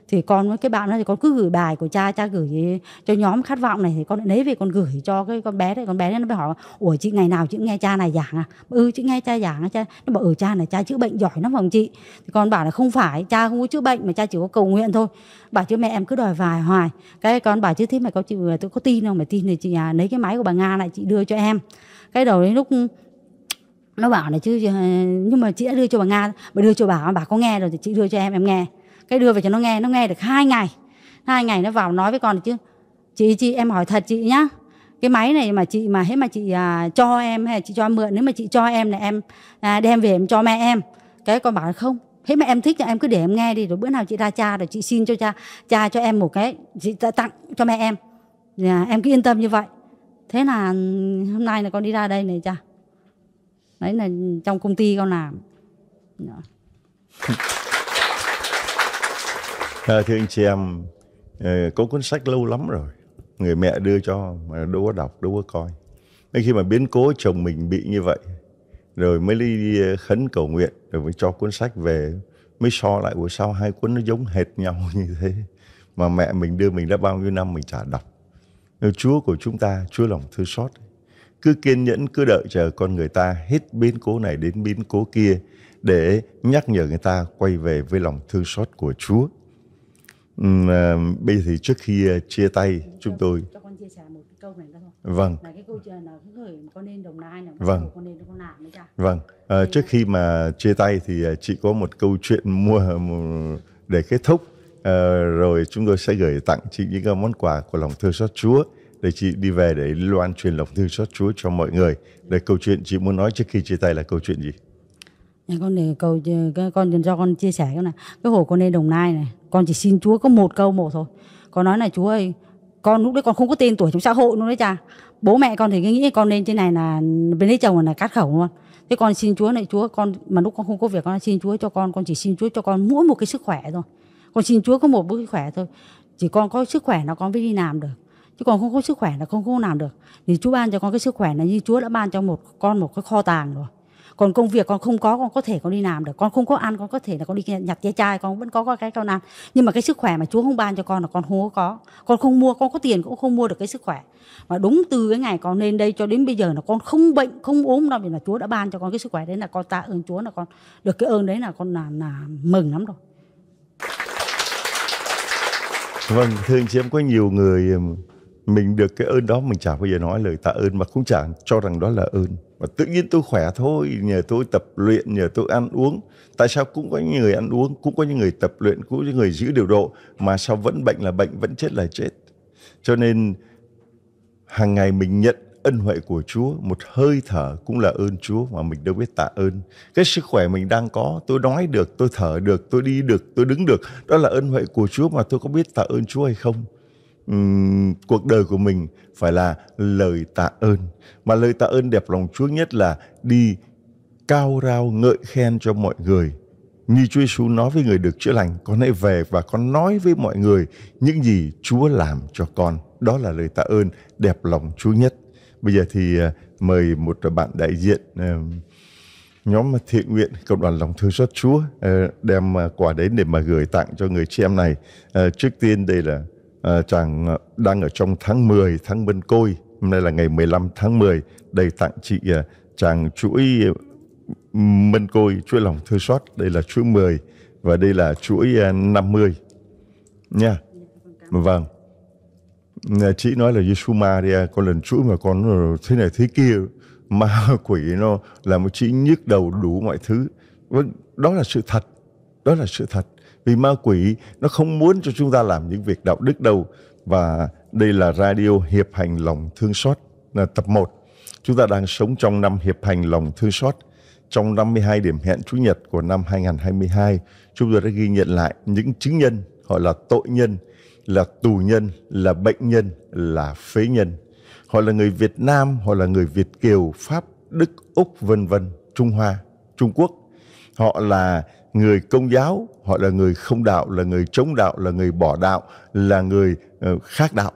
thì con cái bạn đó thì con cứ gửi bài của cha cha gửi cho nhóm khát vọng này thì con lấy về con gửi cho cái con bé đấy con bé đấy nó mới hỏi ủa chị ngày nào chị nghe cha này giảng à ừ chị nghe cha giảng cha nó bảo ở ừ, cha này cha chữa bệnh giỏi lắm phòng chị thì con bảo là không phải cha không có chữa bệnh mà cha chỉ có cầu nguyện thôi bảo chứ mẹ em cứ đòi vài hoài cái con bảo chứ thế mày có chị tôi có tin không Mày tin thì chị à, lấy cái máy của bà nga lại chị đưa cho em cái đầu đến lúc nó bảo là chứ ờ, nhưng mà chị đã đưa cho bà nga bà đưa cho bà bà có nghe rồi thì chị đưa cho em em nghe cái đưa về cho nó nghe nó nghe được hai ngày hai ngày nó vào nói với con chứ chị chị em hỏi thật chị nhá cái máy này mà chị mà hết mà chị à, cho em hay chị cho em mượn nếu mà chị cho em là em à, đem về em cho mẹ em cái con bảo là không thế mà em thích thì em cứ để em nghe đi rồi bữa nào chị ra cha rồi chị xin cho cha cha cho em một cái chị tặng cho mẹ em à, em cứ yên tâm như vậy thế là ừ, hôm nay là con đi ra đây này cha đấy là trong công ty con làm dạ. thưa anh chị em ờ, có cuốn sách lâu lắm rồi người mẹ đưa cho mà đâu có đọc đâu có coi nên khi mà biến cố chồng mình bị như vậy rồi mới đi khấn cầu nguyện rồi mới cho cuốn sách về mới so lại buổi sau hai cuốn nó giống hệt nhau như thế mà mẹ mình đưa mình đã bao nhiêu năm mình chả đọc Nếu Chúa của chúng ta Chúa lòng thương xót cứ kiên nhẫn cứ đợi chờ con người ta hết biến cố này đến biến cố kia để nhắc nhở người ta quay về với lòng thương xót của Chúa Ờ, bây thì trước khi ờ, chia tay chúng tôi cho con chia sẻ một cái câu này thôi vâng là cái câu chuyện là cái người con lên đồng nai này vâng con lên con làm đấy cha vâng à, trước khi mà chia tay thì chị có một câu chuyện mua để kết thúc à, rồi chúng tôi sẽ gửi tặng chị những cái món quà của lòng thương xót Chúa để chị đi về để loan truyền lòng thương xót Chúa cho mọi người. Để câu chuyện chị muốn nói trước khi chia tay là câu chuyện gì? con để câu con cho con chia sẻ cái này. Cái hồ con lên Đồng Nai này, con chỉ xin Chúa có một câu một thôi con nói là Chúa ơi con lúc đấy con không có tên tuổi trong xã hội luôn đấy cha bố mẹ con thì nghĩ con lên trên này là bên lấy chồng là cát khẩu luôn thế con xin Chúa này Chúa con mà lúc con không có việc con xin Chúa cho con con chỉ xin Chúa cho con mỗi một cái sức khỏe thôi con xin Chúa có một bức khỏe thôi chỉ con có sức khỏe là con mới đi làm được chứ còn không có sức khỏe là không có làm được thì Chúa ban cho con cái sức khỏe là như Chúa đã ban cho một con một cái kho tàng rồi còn công việc con không có con có thể con đi làm được con không có ăn con có thể là con đi nhặt ve chai con vẫn có, có cái con ăn nhưng mà cái sức khỏe mà chúa không ban cho con là con không có con không mua con có tiền cũng không mua được cái sức khỏe mà đúng từ cái ngày con lên đây cho đến bây giờ là con không bệnh không ốm đâu vì là chúa đã ban cho con cái sức khỏe đấy là con tạ ơn chúa là con được cái ơn đấy là con là, là mừng lắm rồi vâng thưa anh chị em có nhiều người mình được cái ơn đó mình chả bao giờ nói lời tạ ơn mà cũng chả cho rằng đó là ơn và tự nhiên tôi khỏe thôi nhờ tôi tập luyện nhờ tôi ăn uống tại sao cũng có những người ăn uống cũng có những người tập luyện cũng có những người giữ điều độ mà sao vẫn bệnh là bệnh vẫn chết là chết cho nên hàng ngày mình nhận ân huệ của Chúa, một hơi thở cũng là ơn Chúa mà mình đâu biết tạ ơn. Cái sức khỏe mình đang có, tôi nói được, tôi thở được, tôi đi được, tôi đứng được, đó là ân huệ của Chúa mà tôi có biết tạ ơn Chúa hay không? um, cuộc đời của mình phải là lời tạ ơn mà lời tạ ơn đẹp lòng Chúa nhất là đi cao rao ngợi khen cho mọi người như Chúa Giêsu nói với người được chữa lành con hãy về và con nói với mọi người những gì Chúa làm cho con đó là lời tạ ơn đẹp lòng Chúa nhất bây giờ thì ờ, mời một bạn đại diện nhóm thiện nguyện cộng đoàn lòng thương xót Chúa ờ, đem ờ, quà đến để mà gửi tặng cho người chị em này. Trước tiên đây là à, chàng ờ, đang ở trong tháng 10 tháng bên Côi hôm nay là ngày 15 tháng 10 đây tặng chị à, chàng chuỗi ừ, Mân Côi chuỗi lòng thư xót đây là chuỗi 10 và đây là chuỗi 50 nha vâng chị nói là Giêsu Maria à, con lần chuỗi mà con thế này thế kia ma quỷ nó làm chị nhức đầu đủ mọi thứ vâng đó là sự thật đó là sự thật vì ma quỷ nó không muốn cho chúng ta làm những việc đạo đức đâu và đây là radio hiệp hành lòng thương xót là tập 1 chúng ta đang sống trong năm hiệp hành lòng thương xót trong 52 điểm hẹn Chủ nhật của năm 2022 chúng tôi đã ghi nhận lại những chứng nhân họ là tội nhân là tù nhân là bệnh nhân là phế nhân họ là người Việt Nam họ là người Việt kiều Pháp Đức Úc vân vân Trung Hoa Trung Quốc họ là người công giáo họ là người không đạo là người chống đạo là người bỏ đạo là người uh, khác đạo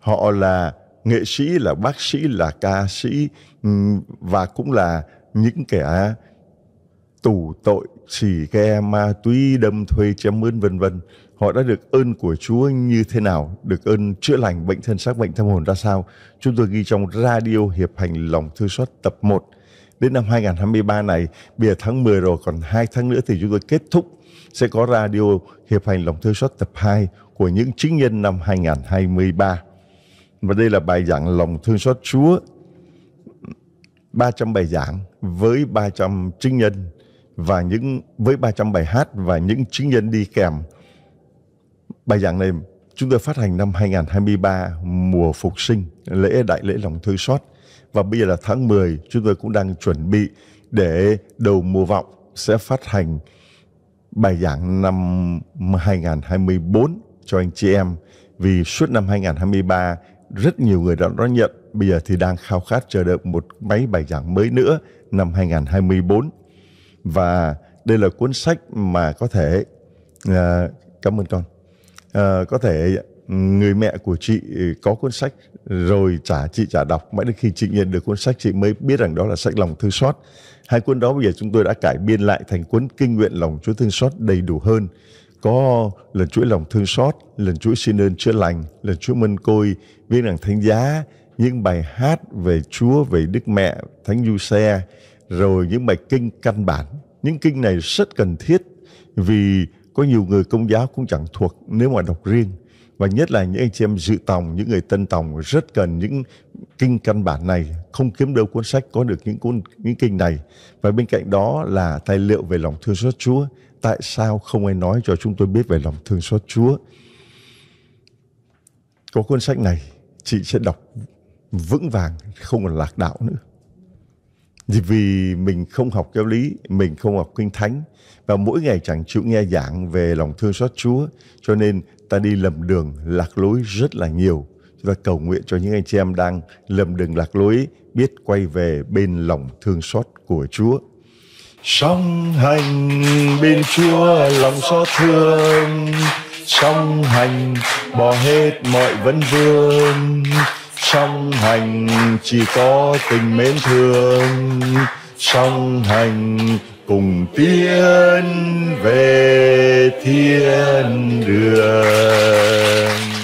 họ là nghệ sĩ là bác sĩ là ca sĩ và cũng là những kẻ tù tội xì ghe ma túy đâm thuê chém mướn vân vân họ đã được ơn của Chúa như thế nào được ơn chữa lành bệnh thân xác bệnh tâm hồn ra sao chúng tôi ghi trong radio hiệp hành lòng thư xuất tập 1 đến năm 2023 này bây giờ tháng 10 rồi còn hai tháng nữa thì chúng tôi kết thúc sẽ có radio hiệp hành lòng thương xót tập 2 của những chứng nhân năm 2023 và đây là bài giảng lòng thương xót Chúa 300 bài giảng với 300 chứng nhân và những với 300 bài hát và những chứng nhân đi kèm. Bài giảng này chúng tôi phát hành năm 2023 mùa phục sinh lễ đại lễ lòng thương xót và bây giờ là tháng 10, chúng tôi cũng đang chuẩn bị để đầu mùa vọng sẽ phát hành bài giảng năm 2024 cho anh chị em. Vì suốt năm 2023, rất nhiều người đã đón nhận. Bây giờ thì đang khao khát chờ đợi một máy bài giảng mới nữa năm 2024. Và đây là cuốn sách mà có thể... À, cảm ơn con. À, có thể người mẹ của chị ừ, có cuốn sách rồi trả chị trả đọc mãi đến khi chị nhận được cuốn sách chị mới biết rằng đó là sách lòng thương xót hai cuốn đó bây giờ chúng tôi đã cải biên lại thành cuốn kinh nguyện lòng chúa thương xót đầy đủ hơn có lần chuỗi lòng thương xót lần chuỗi xin ơn chữa lành lần chuỗi mân côi viên đằng thánh giá những bài hát về chúa về đức mẹ thánh du xe rồi những bài kinh căn bản những kinh này rất cần thiết vì có nhiều người công giáo cũng chẳng thuộc nếu mà đọc riêng và nhất là những anh chị em dự tòng những người tân tòng rất cần những kinh căn bản này không kiếm đâu cuốn sách có được những cuốn những kinh này và bên cạnh đó là tài liệu về lòng thương xót Chúa tại sao không ai nói cho chúng tôi biết về lòng thương xót Chúa có cuốn sách này chị sẽ đọc vững vàng không còn lạc đạo nữa vì mình không học giáo lý, mình không học kinh thánh và mỗi ngày chẳng chịu nghe giảng về lòng thương xót Chúa, cho nên ta đi lầm đường lạc lối rất là nhiều và cầu nguyện cho những anh chị em đang lầm đường lạc lối biết quay về bên lòng thương xót của Chúa. Song hành bên Chúa lòng xót thương, song hành bỏ hết mọi vấn vương, song hành chỉ có tình mến thương, song hành cùng tiến về thiên đường